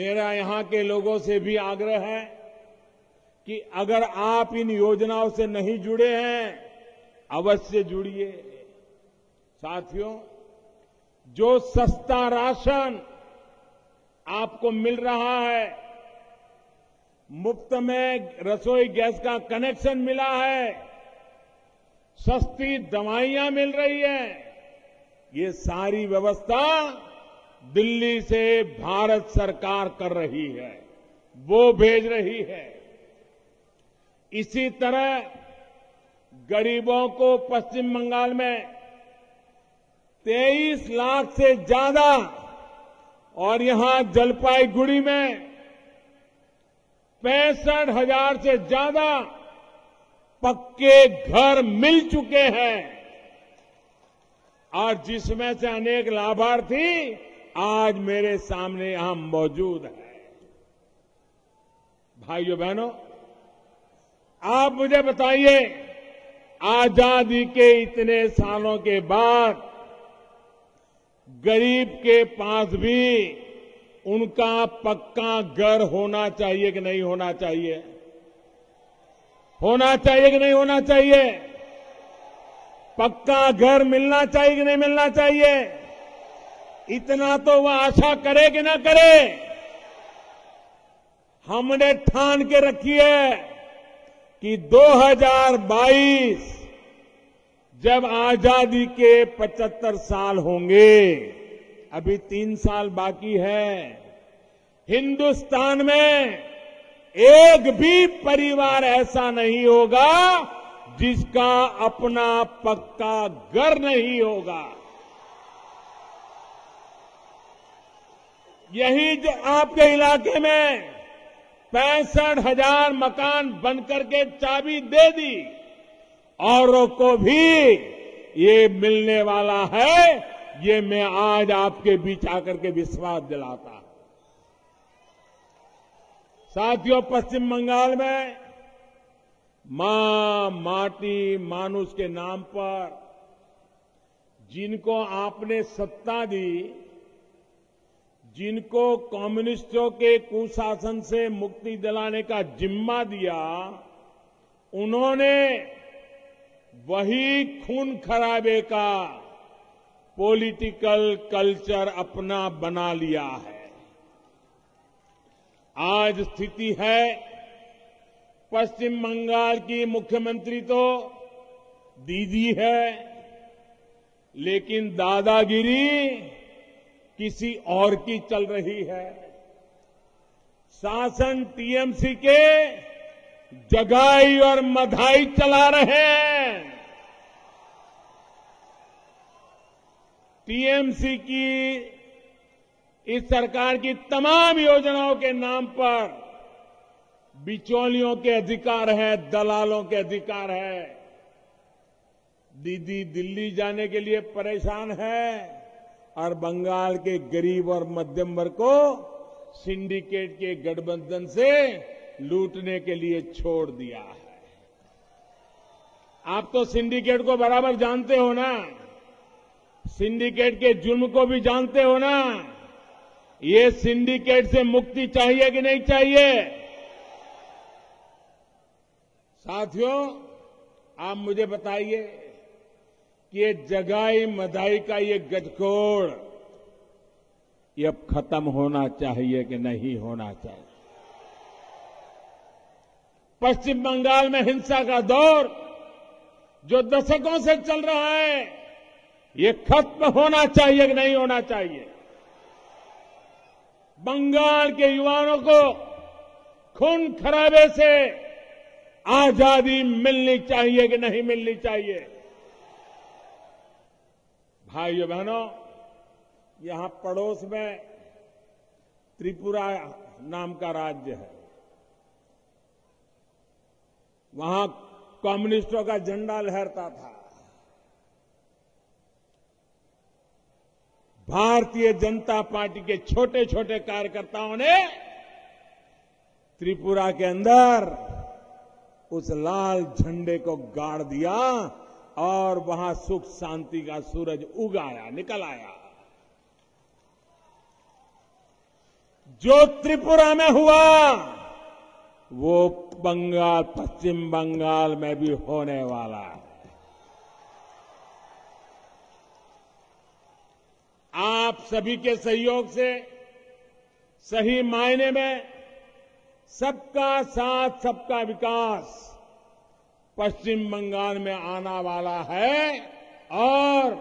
मेरा यहां के लोगों से भी आग्रह है कि अगर आप इन योजनाओं से नहीं जुड़े हैं अवश्य जुड़िए साथियों जो सस्ता राशन आपको मिल रहा है मुफ्त में रसोई गैस का कनेक्शन मिला है सस्ती दवाइयां मिल रही है ये सारी व्यवस्था दिल्ली से भारत सरकार कर रही है वो भेज रही है इसी तरह गरीबों को पश्चिम बंगाल में 23 लाख से ज्यादा और यहां जलपाईगुड़ी में पैंसठ हजार से ज्यादा पक्के घर मिल चुके हैं और जिसमें से अनेक लाभार्थी आज मेरे सामने यहां मौजूद है भाइयों बहनों आप मुझे बताइए आजादी के इतने सालों के बाद गरीब के पास भी उनका पक्का घर होना चाहिए कि नहीं होना चाहिए होना चाहिए कि नहीं होना चाहिए पक्का घर मिलना चाहिए कि नहीं मिलना चाहिए इतना तो वह आशा करे कि ना करे हमने ठान के रखी है कि 2022 जब आजादी के 75 साल होंगे अभी तीन साल बाकी है हिंदुस्तान में एक भी परिवार ऐसा नहीं होगा जिसका अपना पक्का घर नहीं होगा यही जो आपके इलाके में पैंसठ हजार मकान बनकर के चाबी दे दी औरों को भी ये मिलने वाला है ये मैं आज आपके बीच आकर के विश्वास दिलाता हूं साथियों पश्चिम बंगाल में मां माटी मानुष के नाम पर जिनको आपने सत्ता दी जिनको कम्युनिस्टों के कुशासन से मुक्ति दिलाने का जिम्मा दिया उन्होंने वही खून खराबे का पॉलिटिकल कल्चर अपना बना लिया है आज स्थिति है पश्चिम बंगाल की मुख्यमंत्री तो दीदी है लेकिन दादागिरी किसी और की चल रही है शासन टीएमसी के जगाई और मधाई चला रहे हैं टीएमसी की इस सरकार की तमाम योजनाओं के नाम पर बिचौलियों के अधिकार है दलालों के अधिकार है दीदी दिल्ली जाने के लिए परेशान है और बंगाल के गरीब और मध्यम वर्ग को सिंडिकेट के गठबंधन से लूटने के लिए छोड़ दिया है आप तो सिंडिकेट को बराबर जानते हो ना सिंडिकेट के जुर्म को भी जानते हो ना ये सिंडिकेट से मुक्ति चाहिए कि नहीं चाहिए साथियों आप मुझे बताइए कि ये जगाई मदाई का ये गजकोड़ ये अब खत्म होना चाहिए कि नहीं होना चाहिए पश्चिम बंगाल में हिंसा का दौर जो दशकों से चल रहा है ये खत्म होना चाहिए कि नहीं होना चाहिए बंगाल के युवाओं को खून खराबे से आजादी मिलनी चाहिए कि नहीं मिलनी चाहिए भाइयों बहनों यहां पड़ोस में त्रिपुरा नाम का राज्य है वहां कम्युनिस्टों का झंडा लहरता था भारतीय जनता पार्टी के छोटे छोटे कार्यकर्ताओं ने त्रिपुरा के अंदर उस लाल झंडे को गाड़ दिया और वहां सुख शांति का सूरज उगाया निकल आया जो त्रिपुरा में हुआ वो बंगाल पश्चिम बंगाल में भी होने वाला है आप सभी के सहयोग से सही मायने में सबका साथ सबका विकास पश्चिम बंगाल में आना वाला है और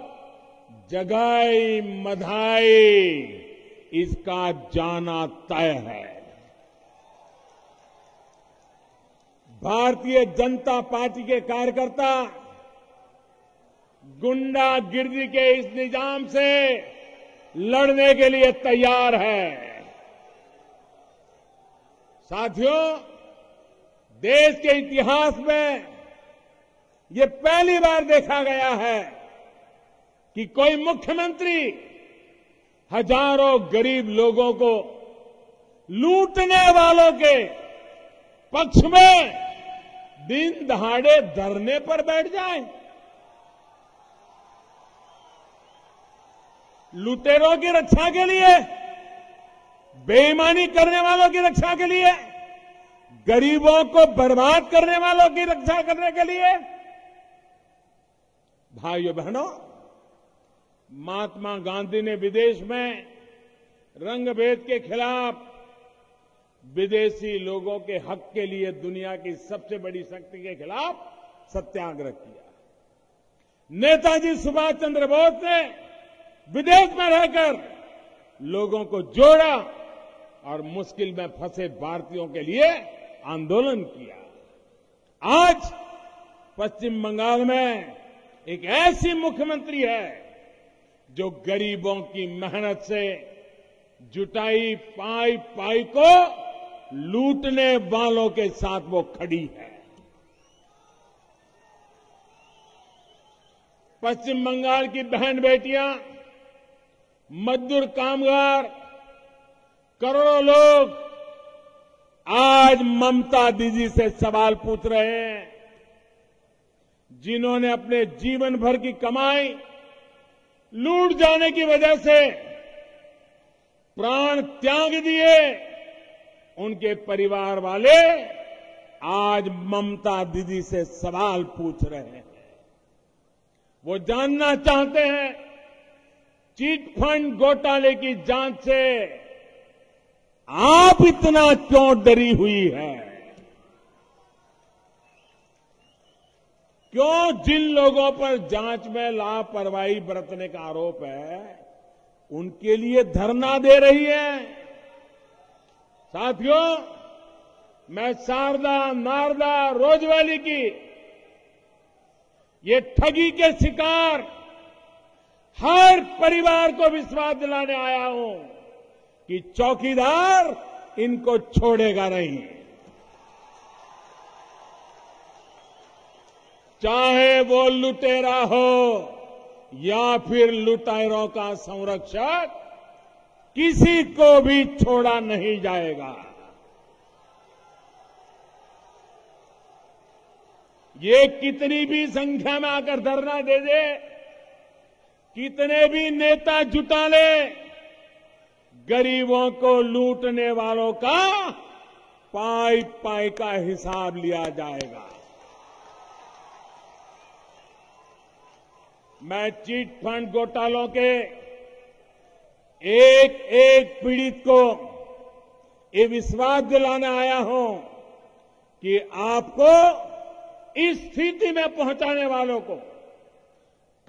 जगाई मधाई इसका जाना तय है भारतीय जनता पार्टी के कार्यकर्ता गुंडागिर्दी के इस निजाम से लड़ने के लिए तैयार है साथियों देश के इतिहास में ये पहली बार देखा गया है कि कोई मुख्यमंत्री हजारों गरीब लोगों को लूटने वालों के पक्ष में दिन दहाड़े धरने पर बैठ जाए लुटेरों की रक्षा के लिए बेईमानी करने वालों की रक्षा के लिए गरीबों को बर्बाद करने वालों की रक्षा करने के लिए भाइयों बहनों महात्मा गांधी ने विदेश में रंगभेद के खिलाफ विदेशी लोगों के हक के लिए दुनिया की सबसे बड़ी शक्ति के खिलाफ सत्याग्रह किया नेताजी सुभाष चंद्र बोस ने विदेश में रहकर लोगों को जोड़ा और मुश्किल में फंसे भारतीयों के लिए आंदोलन किया आज पश्चिम बंगाल में एक ऐसी मुख्यमंत्री है जो गरीबों की मेहनत से जुटाई पाई पाई को लूटने वालों के साथ वो खड़ी है पश्चिम बंगाल की बहन बेटियां मजदूर कामगार करोड़ों लोग आज ममता दीदी से सवाल पूछ रहे हैं जिन्होंने अपने जीवन भर की कमाई लूट जाने की वजह से प्राण त्याग दिए उनके परिवार वाले आज ममता दीदी से सवाल पूछ रहे हैं वो जानना चाहते हैं चिटफंड घोटाले की जांच से आप इतना क्यों डरी हुई है क्यों जिन लोगों पर जांच में लापरवाही बरतने का आरोप है उनके लिए धरना दे रही है साथियों मैं शारदा नारदा रोजवैली की ये ठगी के शिकार हर परिवार को विश्वास दिलाने आया हूं कि चौकीदार इनको छोड़ेगा नहीं चाहे वो लुटेरा हो या फिर लुटेरों का संरक्षक किसी को भी छोड़ा नहीं जाएगा ये कितनी भी संख्या में आकर धरना दे दे कितने भी नेता जुटा ले गरीबों को लूटने वालों का पाई पाई का हिसाब लिया जाएगा मैं चीट फंड घोटालों के एक एक पीड़ित को ये विश्वास दिलाने आया हूं कि आपको इस स्थिति में पहुंचाने वालों को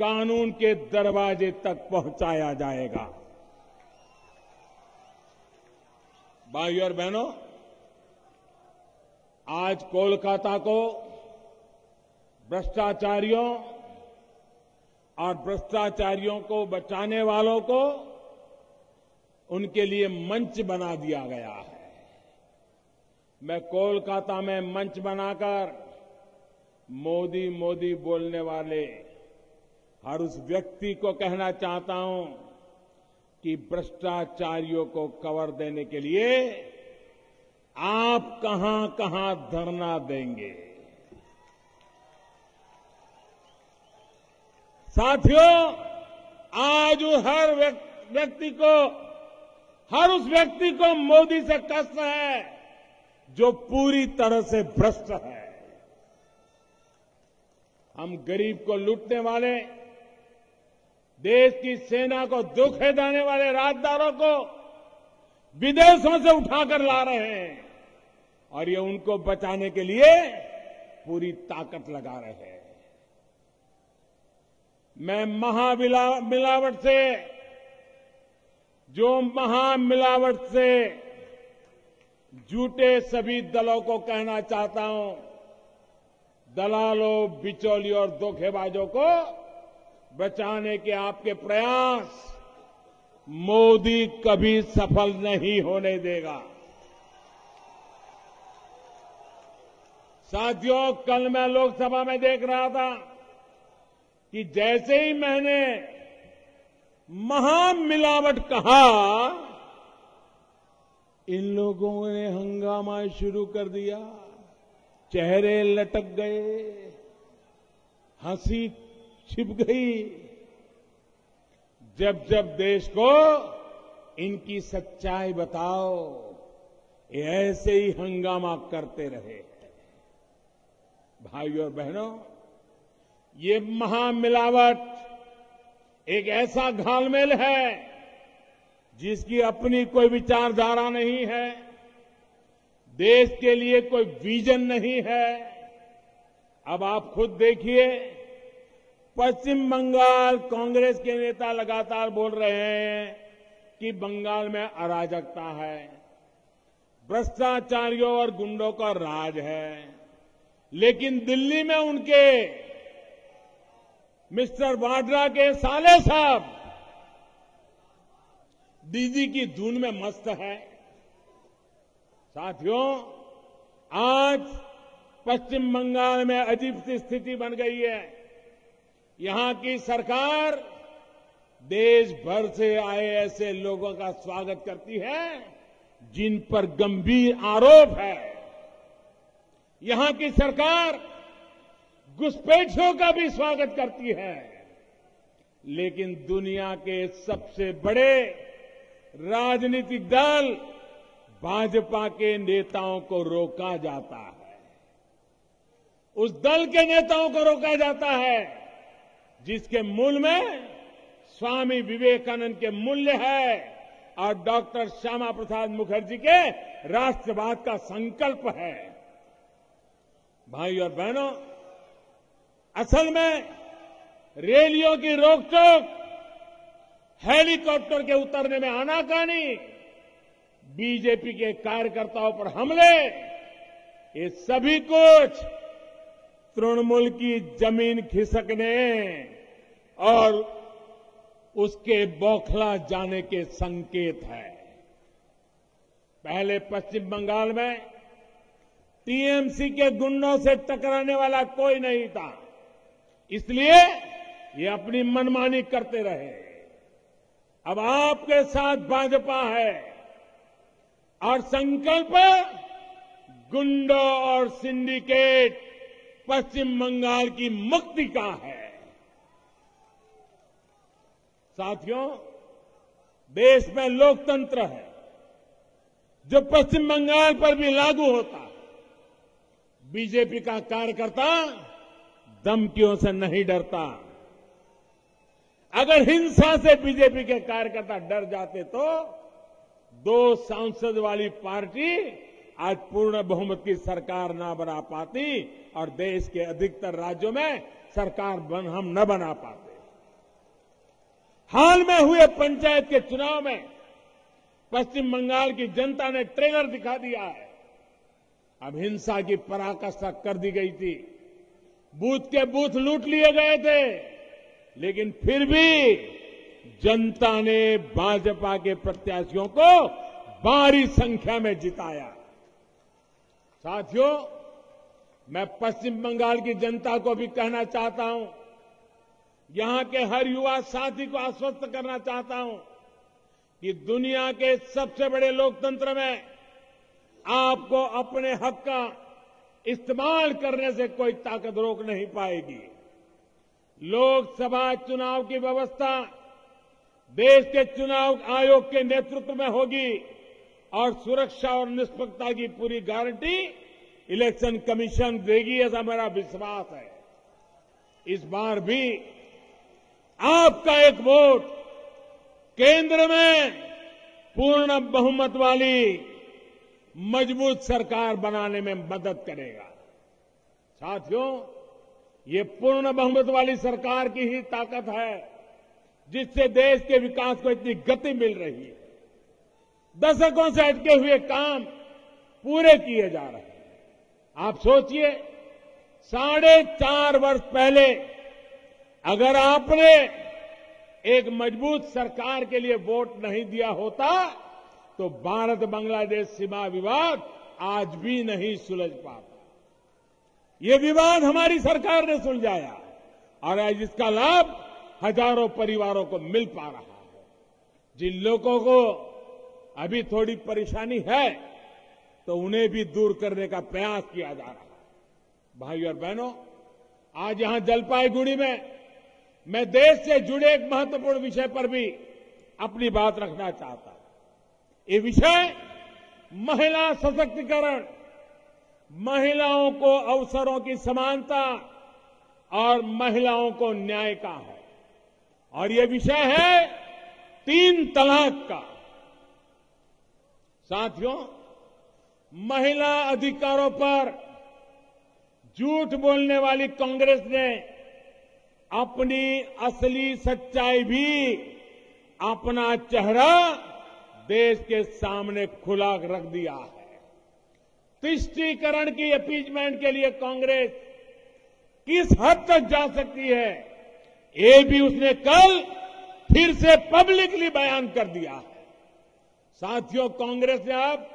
कानून के दरवाजे तक पहुंचाया जाएगा भाई और बहनों आज कोलकाता को भ्रष्टाचारियों और भ्रष्टाचारियों को बचाने वालों को उनके लिए मंच बना दिया गया है मैं कोलकाता में मंच बनाकर मोदी मोदी बोलने वाले और उस व्यक्ति को कहना चाहता हूं कि भ्रष्टाचारियों को कवर देने के लिए आप कहां कहां धरना देंगे साथियों आज हर व्यक्ति को हर उस व्यक्ति को मोदी से कष्ट है जो पूरी तरह से भ्रष्ट है हम गरीब को लूटने वाले देश की सेना को धोखे देने वाले राजदारों को विदेशों से उठाकर ला रहे हैं और ये उनको बचाने के लिए पूरी ताकत लगा रहे हैं मैं महामिलावट से जो महामिलावट से जुटे सभी दलों को कहना चाहता हूं दलालों बिचौलियों और धोखेबाजों को बचाने के आपके प्रयास मोदी कभी सफल नहीं होने देगा साथियों कल मैं लोकसभा में देख रहा था कि जैसे ही मैंने महामिलावट कहा इन लोगों ने हंगामा शुरू कर दिया चेहरे लटक गए हंसी छिप गई जब जब देश को इनकी सच्चाई बताओ ये ऐसे ही हंगामा करते रहे भाइयों और बहनों ये महामिलावट एक ऐसा घालमेल है जिसकी अपनी कोई विचारधारा नहीं है देश के लिए कोई विजन नहीं है अब आप खुद देखिए पश्चिम बंगाल कांग्रेस के नेता लगातार बोल रहे हैं कि बंगाल में अराजकता है भ्रष्टाचारियों और गुंडों का राज है लेकिन दिल्ली में उनके मिस्टर वाड्रा के साले साहब दीदी की धुन में मस्त है साथियों आज पश्चिम बंगाल में अजीब सी स्थिति बन गई है यहां की सरकार देश भर से आए ऐसे लोगों का स्वागत करती है जिन पर गंभीर आरोप है यहां की सरकार घुसपैठियों का भी स्वागत करती है लेकिन दुनिया के सबसे बड़े राजनीतिक दल भाजपा के नेताओं को रोका जाता है उस दल के नेताओं को रोका जाता है जिसके मूल में स्वामी विवेकानंद के मूल्य है और डॉक्टर श्यामा प्रसाद मुखर्जी के राष्ट्रवाद का संकल्प है भाई और बहनों असल में रेलियों की रोकटोक हेलीकॉप्टर के उतरने में आनाकानी बीजेपी के कार्यकर्ताओं पर हमले ये सभी कुछ तृणमूल की जमीन खिसकने और उसके बौखला जाने के संकेत है पहले पश्चिम बंगाल में टीएमसी के गुंडों से टकराने वाला कोई नहीं था इसलिए ये अपनी मनमानी करते रहे अब आपके साथ भाजपा है और संकल्प गुंडों और सिंडिकेट पश्चिम बंगाल की मुक्ति का है साथियों देश में लोकतंत्र है जो पश्चिम बंगाल पर भी लागू होता बीजेपी का कार्यकर्ता धमकियों से नहीं डरता अगर हिंसा से बीजेपी के कार्यकर्ता डर जाते तो दो सांसद वाली पार्टी आज पूर्ण बहुमत की सरकार ना बना पाती और देश के अधिकतर राज्यों में सरकार बन हम न बना पाते हाल में हुए पंचायत के चुनाव में पश्चिम बंगाल की जनता ने ट्रेलर दिखा दिया है अब हिंसा की पराकाष्ठा कर दी गई थी बूथ के बूथ लूट लिए गए थे लेकिन फिर भी जनता ने भाजपा के प्रत्याशियों को भारी संख्या में जिताया साथियों मैं पश्चिम बंगाल की जनता को भी कहना चाहता हूं यहां के हर युवा साथी को आश्वस्त करना चाहता हूं कि दुनिया के सबसे बड़े लोकतंत्र में आपको अपने हक का इस्तेमाल करने से कोई ताकत रोक नहीं पाएगी लोकसभा चुनाव की व्यवस्था देश के चुनाव आयोग के नेतृत्व में होगी और सुरक्षा और निष्पक्षता की पूरी गारंटी इलेक्शन कमीशन देगी ऐसा मेरा विश्वास है इस बार भी आपका एक वोट केंद्र में पूर्ण बहुमत वाली मजबूत सरकार बनाने में मदद करेगा साथियों ये पूर्ण बहुमत वाली सरकार की ही ताकत है जिससे देश के विकास को इतनी गति मिल रही है दशकों से अटके हुए काम पूरे किए जा रहे हैं आप सोचिए साढ़े चार वर्ष पहले अगर आपने एक मजबूत सरकार के लिए वोट नहीं दिया होता तो भारत बांग्लादेश सीमा विवाद आज भी नहीं सुलझ पाता ये विवाद हमारी सरकार ने सुलझाया और आज इसका लाभ हजारों परिवारों को मिल पा रहा है जिन लोगों को अभी थोड़ी परेशानी है तो उन्हें भी दूर करने का प्रयास किया जा रहा है भाई और बहनों आज यहां जलपाईगुड़ी में मैं देश से जुड़े एक महत्वपूर्ण विषय पर भी अपनी बात रखना चाहता हूं ये विषय महिला सशक्तिकरण महिलाओं को अवसरों की समानता और महिलाओं को न्याय का है और ये विषय है तीन तलाक का साथियों महिला अधिकारों पर झूठ बोलने वाली कांग्रेस ने अपनी असली सच्चाई भी अपना चेहरा देश के सामने खुला रख दिया है तुष्टीकरण की अपीजमेंट के लिए कांग्रेस किस हद तक जा सकती है ये भी उसने कल फिर से पब्लिकली बयान कर दिया है साथियों कांग्रेस ने अब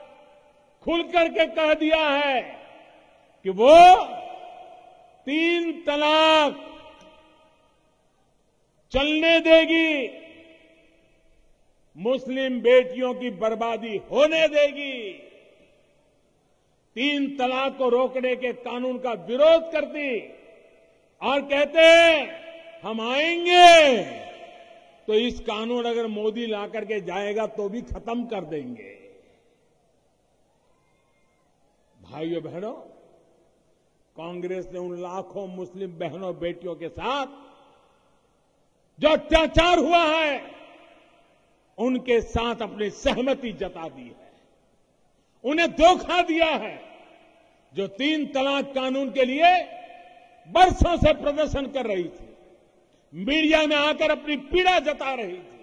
खुलकर के कह दिया है कि वो तीन तलाक चलने देगी मुस्लिम बेटियों की बर्बादी होने देगी तीन तलाक को रोकने के कानून का विरोध करती और कहते हम आएंगे तो इस कानून अगर मोदी ला करके जाएगा तो भी खत्म कर देंगे भाइयों बहनों कांग्रेस ने उन लाखों मुस्लिम बहनों बेटियों के साथ जो अत्याचार हुआ है उनके साथ अपनी सहमति जता दी है उन्हें धोखा दिया है जो तीन तलाक कानून के लिए बरसों से प्रदर्शन कर रही थी मीडिया में आकर अपनी पीड़ा जता रही थी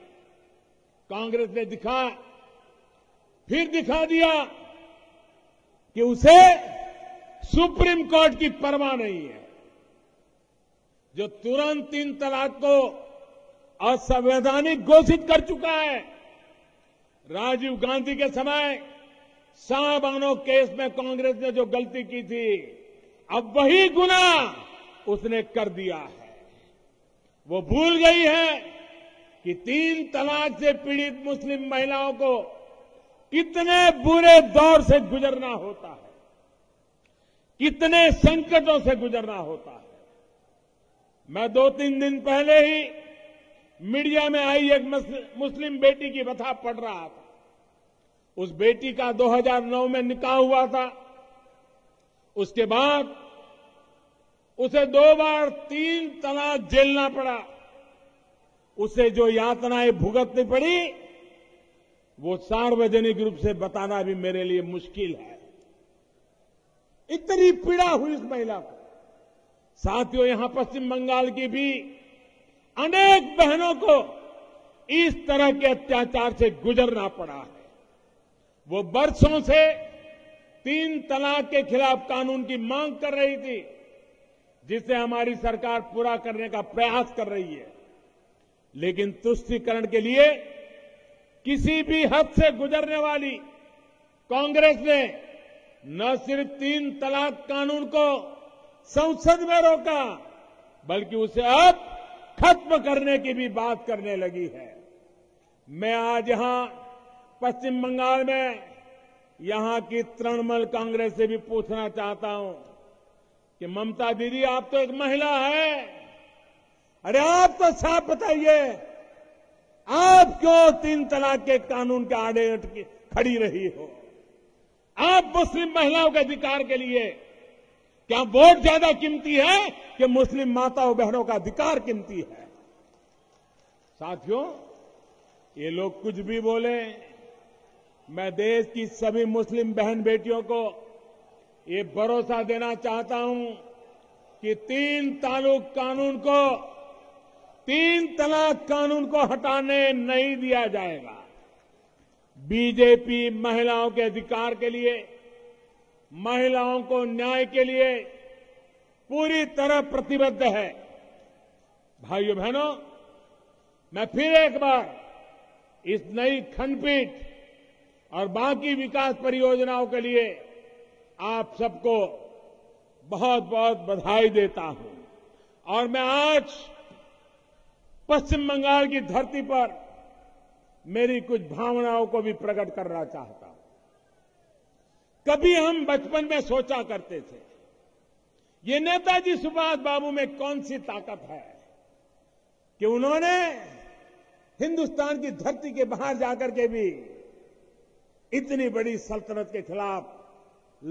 कांग्रेस ने दिखा फिर दिखा दिया कि उसे सुप्रीम कोर्ट की परवाह नहीं है जो तुरंत तीन तलाक को असंवैधानिक घोषित कर चुका है राजीव गांधी के समय साहबानो केस में कांग्रेस ने जो गलती की थी अब वही गुना उसने कर दिया है वो भूल गई है कि तीन तलाक से पीड़ित मुस्लिम महिलाओं को कितने बुरे दौर से गुजरना होता है कितने संकटों से गुजरना होता है मैं दो तीन दिन पहले ही मीडिया में आई एक मुस्लिम बेटी की कथा पढ़ रहा था उस बेटी का 2009 में निकाह हुआ था उसके बाद उसे दो बार तीन तलाक झेलना पड़ा उसे जो यातनाएं भुगतनी पड़ी वो सार्वजनिक रूप से बताना भी मेरे लिए मुश्किल है इतनी पीड़ा हुई इस महिला को साथियों यहां पश्चिम बंगाल की भी अनेक बहनों को इस तरह के अत्याचार से गुजरना पड़ा है वो बरसों से तीन तलाक के खिलाफ कानून की मांग कर रही थी जिसे हमारी सरकार पूरा करने का प्रयास कर रही है लेकिन तुष्टिकरण के लिए किसी भी हद से गुजरने वाली कांग्रेस ने न सिर्फ तीन तलाक कानून को संसद में रोका बल्कि उसे अब खत्म करने की भी बात करने लगी है मैं आज यहां पश्चिम बंगाल में यहां की तृणमूल कांग्रेस से भी पूछना चाहता हूं कि ममता दीदी आप तो एक महिला है अरे आप तो साफ बताइए आप क्यों तीन तलाक के कानून के आड़े खड़ी रही हो आप मुस्लिम महिलाओं के अधिकार के लिए क्या वोट ज्यादा कीमती है कि मुस्लिम माताओं बहनों का अधिकार कीमती है साथियों ये लोग कुछ भी बोले मैं देश की सभी मुस्लिम बहन बेटियों को ये भरोसा देना चाहता हूं कि तीन ताल्लुक कानून को तीन तलाक कानून को हटाने नहीं दिया जाएगा बीजेपी महिलाओं के अधिकार के लिए महिलाओं को न्याय के लिए पूरी तरह प्रतिबद्ध है भाइयों बहनों मैं फिर एक बार इस नई खंडपीठ और बाकी विकास परियोजनाओं के लिए आप सबको बहुत बहुत बधाई देता हूं और मैं आज पश्चिम बंगाल की धरती पर मेरी कुछ भावनाओं को भी प्रकट करना चाहता हूं कभी हम बचपन में सोचा करते थे ये नेताजी सुभाष बाबू में कौन सी ताकत है कि उन्होंने हिंदुस्तान की धरती के बाहर जाकर के भी इतनी बड़ी सल्तनत के खिलाफ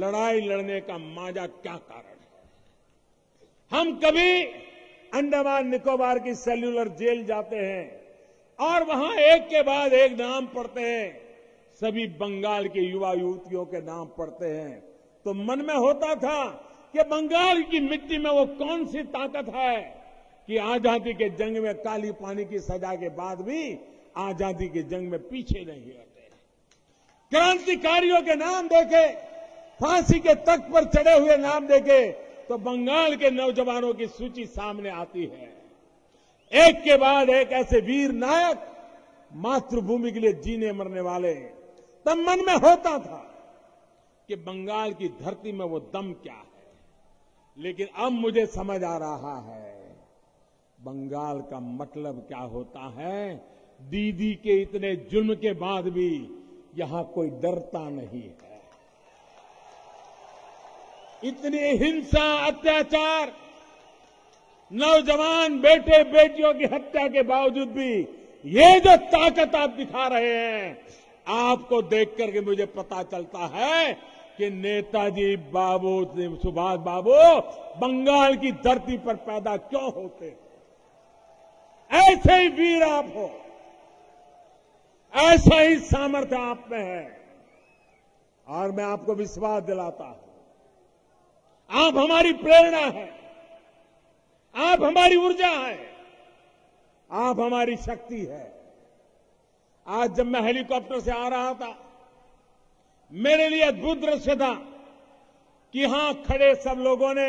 लड़ाई लड़ने का माजा क्या कारण है हम कभी अंडमान निकोबार की सेल्यूलर जेल जाते हैं और वहां एक के बाद एक नाम पढ़ते हैं सभी बंगाल के युवा युवतियों के नाम पढ़ते हैं तो मन में होता था कि बंगाल की मिट्टी में वो कौन सी ताकत है कि आजादी के जंग में काली पानी की सजा के बाद भी आजादी के जंग में पीछे नहीं हटे क्रांतिकारियों के नाम देखे फांसी के तक पर चढ़े हुए नाम देखे तो बंगाल के नौजवानों की सूची सामने आती है एक के बाद एक ऐसे वीर नायक मातृभूमि के लिए जीने मरने वाले तब मन में होता था कि बंगाल की धरती में वो दम क्या है लेकिन अब मुझे समझ आ रहा है बंगाल का मतलब क्या होता है दीदी के इतने जुल्म के बाद भी यहां कोई डरता नहीं है इतनी हिंसा अत्याचार नौजवान बेटे बेटियों की हत्या के बावजूद भी ये जो ताकत आप दिखा रहे हैं आपको देख करके मुझे पता चलता है कि नेताजी बाबू सुभाष बाबू बंगाल की धरती पर पैदा क्यों होते ऐसे ही वीर आप हो ऐसा ही सामर्थ्य आप में है और मैं आपको विश्वास दिलाता हूं आप हमारी प्रेरणा है आप हमारी ऊर्जा है आप हमारी शक्ति है आज जब मैं हेलीकॉप्टर से आ रहा था मेरे लिए अद्भुत दृश्य था कि हां खड़े सब लोगों ने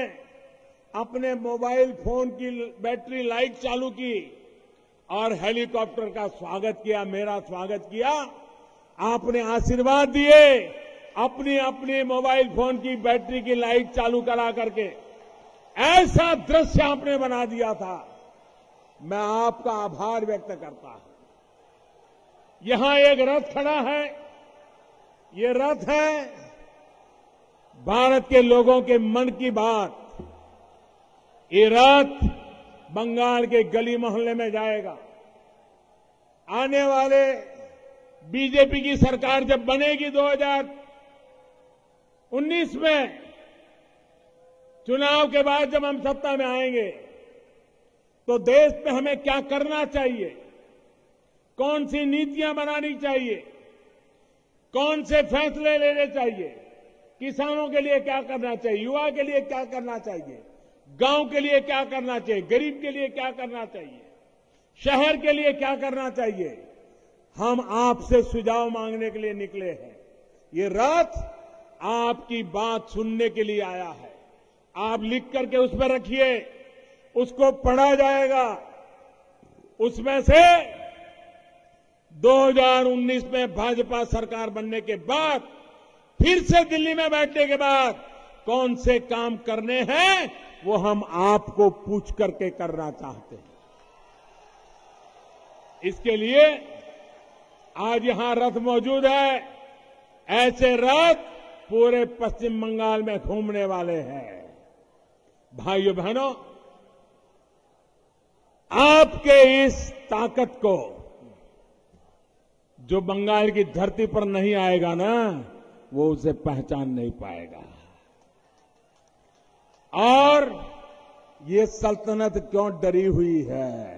अपने मोबाइल फोन की बैटरी लाइट चालू की और हेलीकॉप्टर का स्वागत किया मेरा स्वागत किया आपने आशीर्वाद दिए अपनी अपनी मोबाइल फोन की बैटरी की लाइट चालू करा करके ऐसा दृश्य आपने बना दिया था मैं आपका आभार व्यक्त करता हूं यहां एक रथ खड़ा है ये रथ है भारत के लोगों के मन की बात ये रथ बंगाल के गली मोहल्ले में जाएगा आने वाले बीजेपी की सरकार जब बनेगी 2019 में चुनाव के बाद जब हम सत्ता में आएंगे तो देश में हमें क्या करना चाहिए कौन सी नीतियां बनानी चाहिए कौन से फैसले लेने चाहिए किसानों के लिए क्या करना चाहिए युवा के लिए क्या करना चाहिए गांव के लिए क्या करना चाहिए गरीब के लिए क्या करना चाहिए शहर के लिए क्या करना चाहिए हम आपसे सुझाव मांगने के लिए निकले हैं ये रथ आपकी बात सुनने के लिए आया है आप लिख करके उसमें रखिए उसको पढ़ा जाएगा उसमें से 2019 में भाजपा सरकार बनने के बाद फिर से दिल्ली में बैठने के बाद कौन से काम करने हैं वो हम आपको पूछ करके करना चाहते हैं इसके लिए आज यहां रथ मौजूद है ऐसे रथ पूरे पश्चिम बंगाल में घूमने वाले हैं भाइयों बहनों आपके इस ताकत को जो बंगाल की धरती पर नहीं आएगा ना वो उसे पहचान नहीं पाएगा और ये सल्तनत क्यों डरी हुई है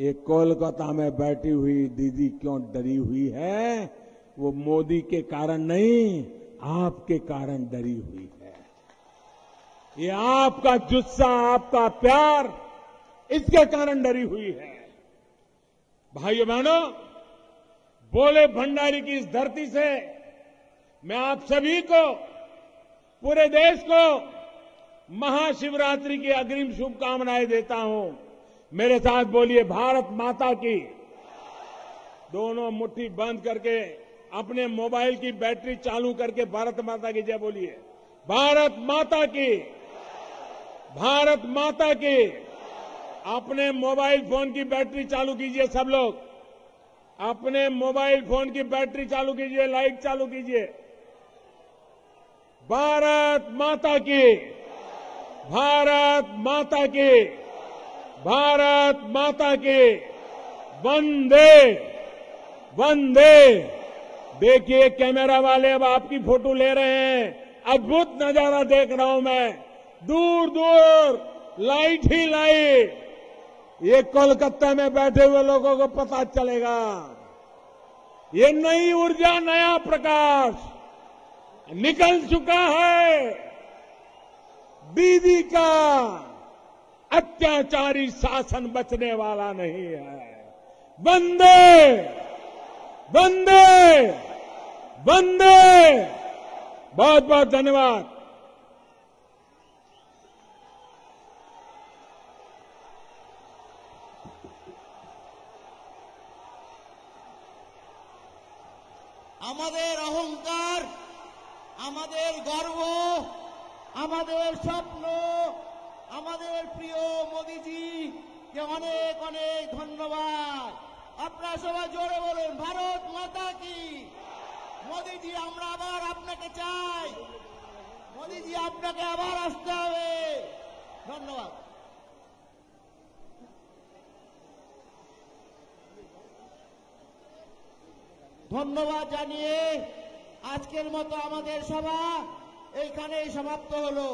ये कोलकाता में बैठी हुई दीदी क्यों डरी हुई है वो मोदी के कारण नहीं आपके कारण डरी हुई है ये आपका जुस्सा आपका प्यार इसके कारण डरी हुई है भाइयों बहनों बोले भंडारी की इस धरती से मैं आप सभी को पूरे देश को महाशिवरात्रि की अग्रिम शुभकामनाएं देता हूं मेरे साथ बोलिए भारत माता की दोनों मुट्ठी बंद करके अपने मोबाइल की बैटरी चालू करके भारत माता की जय बोलिए भारत माता की भारत माता की अपने मोबाइल फोन की बैटरी चालू कीजिए सब लोग अपने मोबाइल फोन की बैटरी चालू कीजिए लाइट चालू कीजिए भारत माता की भारत माता की भारत माता की वंदे वंदे देखिए कैमरा वाले अब आपकी फोटो ले रहे हैं अद्भुत नजारा देख रहा हूं मैं दूर दूर लाइट ही लाइट ये कोलकाता में बैठे हुए लोगों को पता चलेगा ये नई ऊर्जा नया प्रकाश निकल चुका है दीदी का अत्याचारी शासन बचने वाला नहीं है बंदे बंदे बंदे बहुत बहुत धन्यवाद আমাদের অহংকার আমাদের গর্ব আমাদের স্বপ্ন আমাদের প্রিয় মোদীজি কে অনেক অনেক ধন্যবাদ আপনারা সবাই জোরে বলুন ভারত মাতা কি মোদিজি আমরা আবার আপনাকে চাই মোদিজি আপনাকে আবার আসতে হবে ধন্যবাদ ধন্যবাদ জানিয়ে আজকের মতো আমাদের সভা এইখানেই সমাপ্ত হলো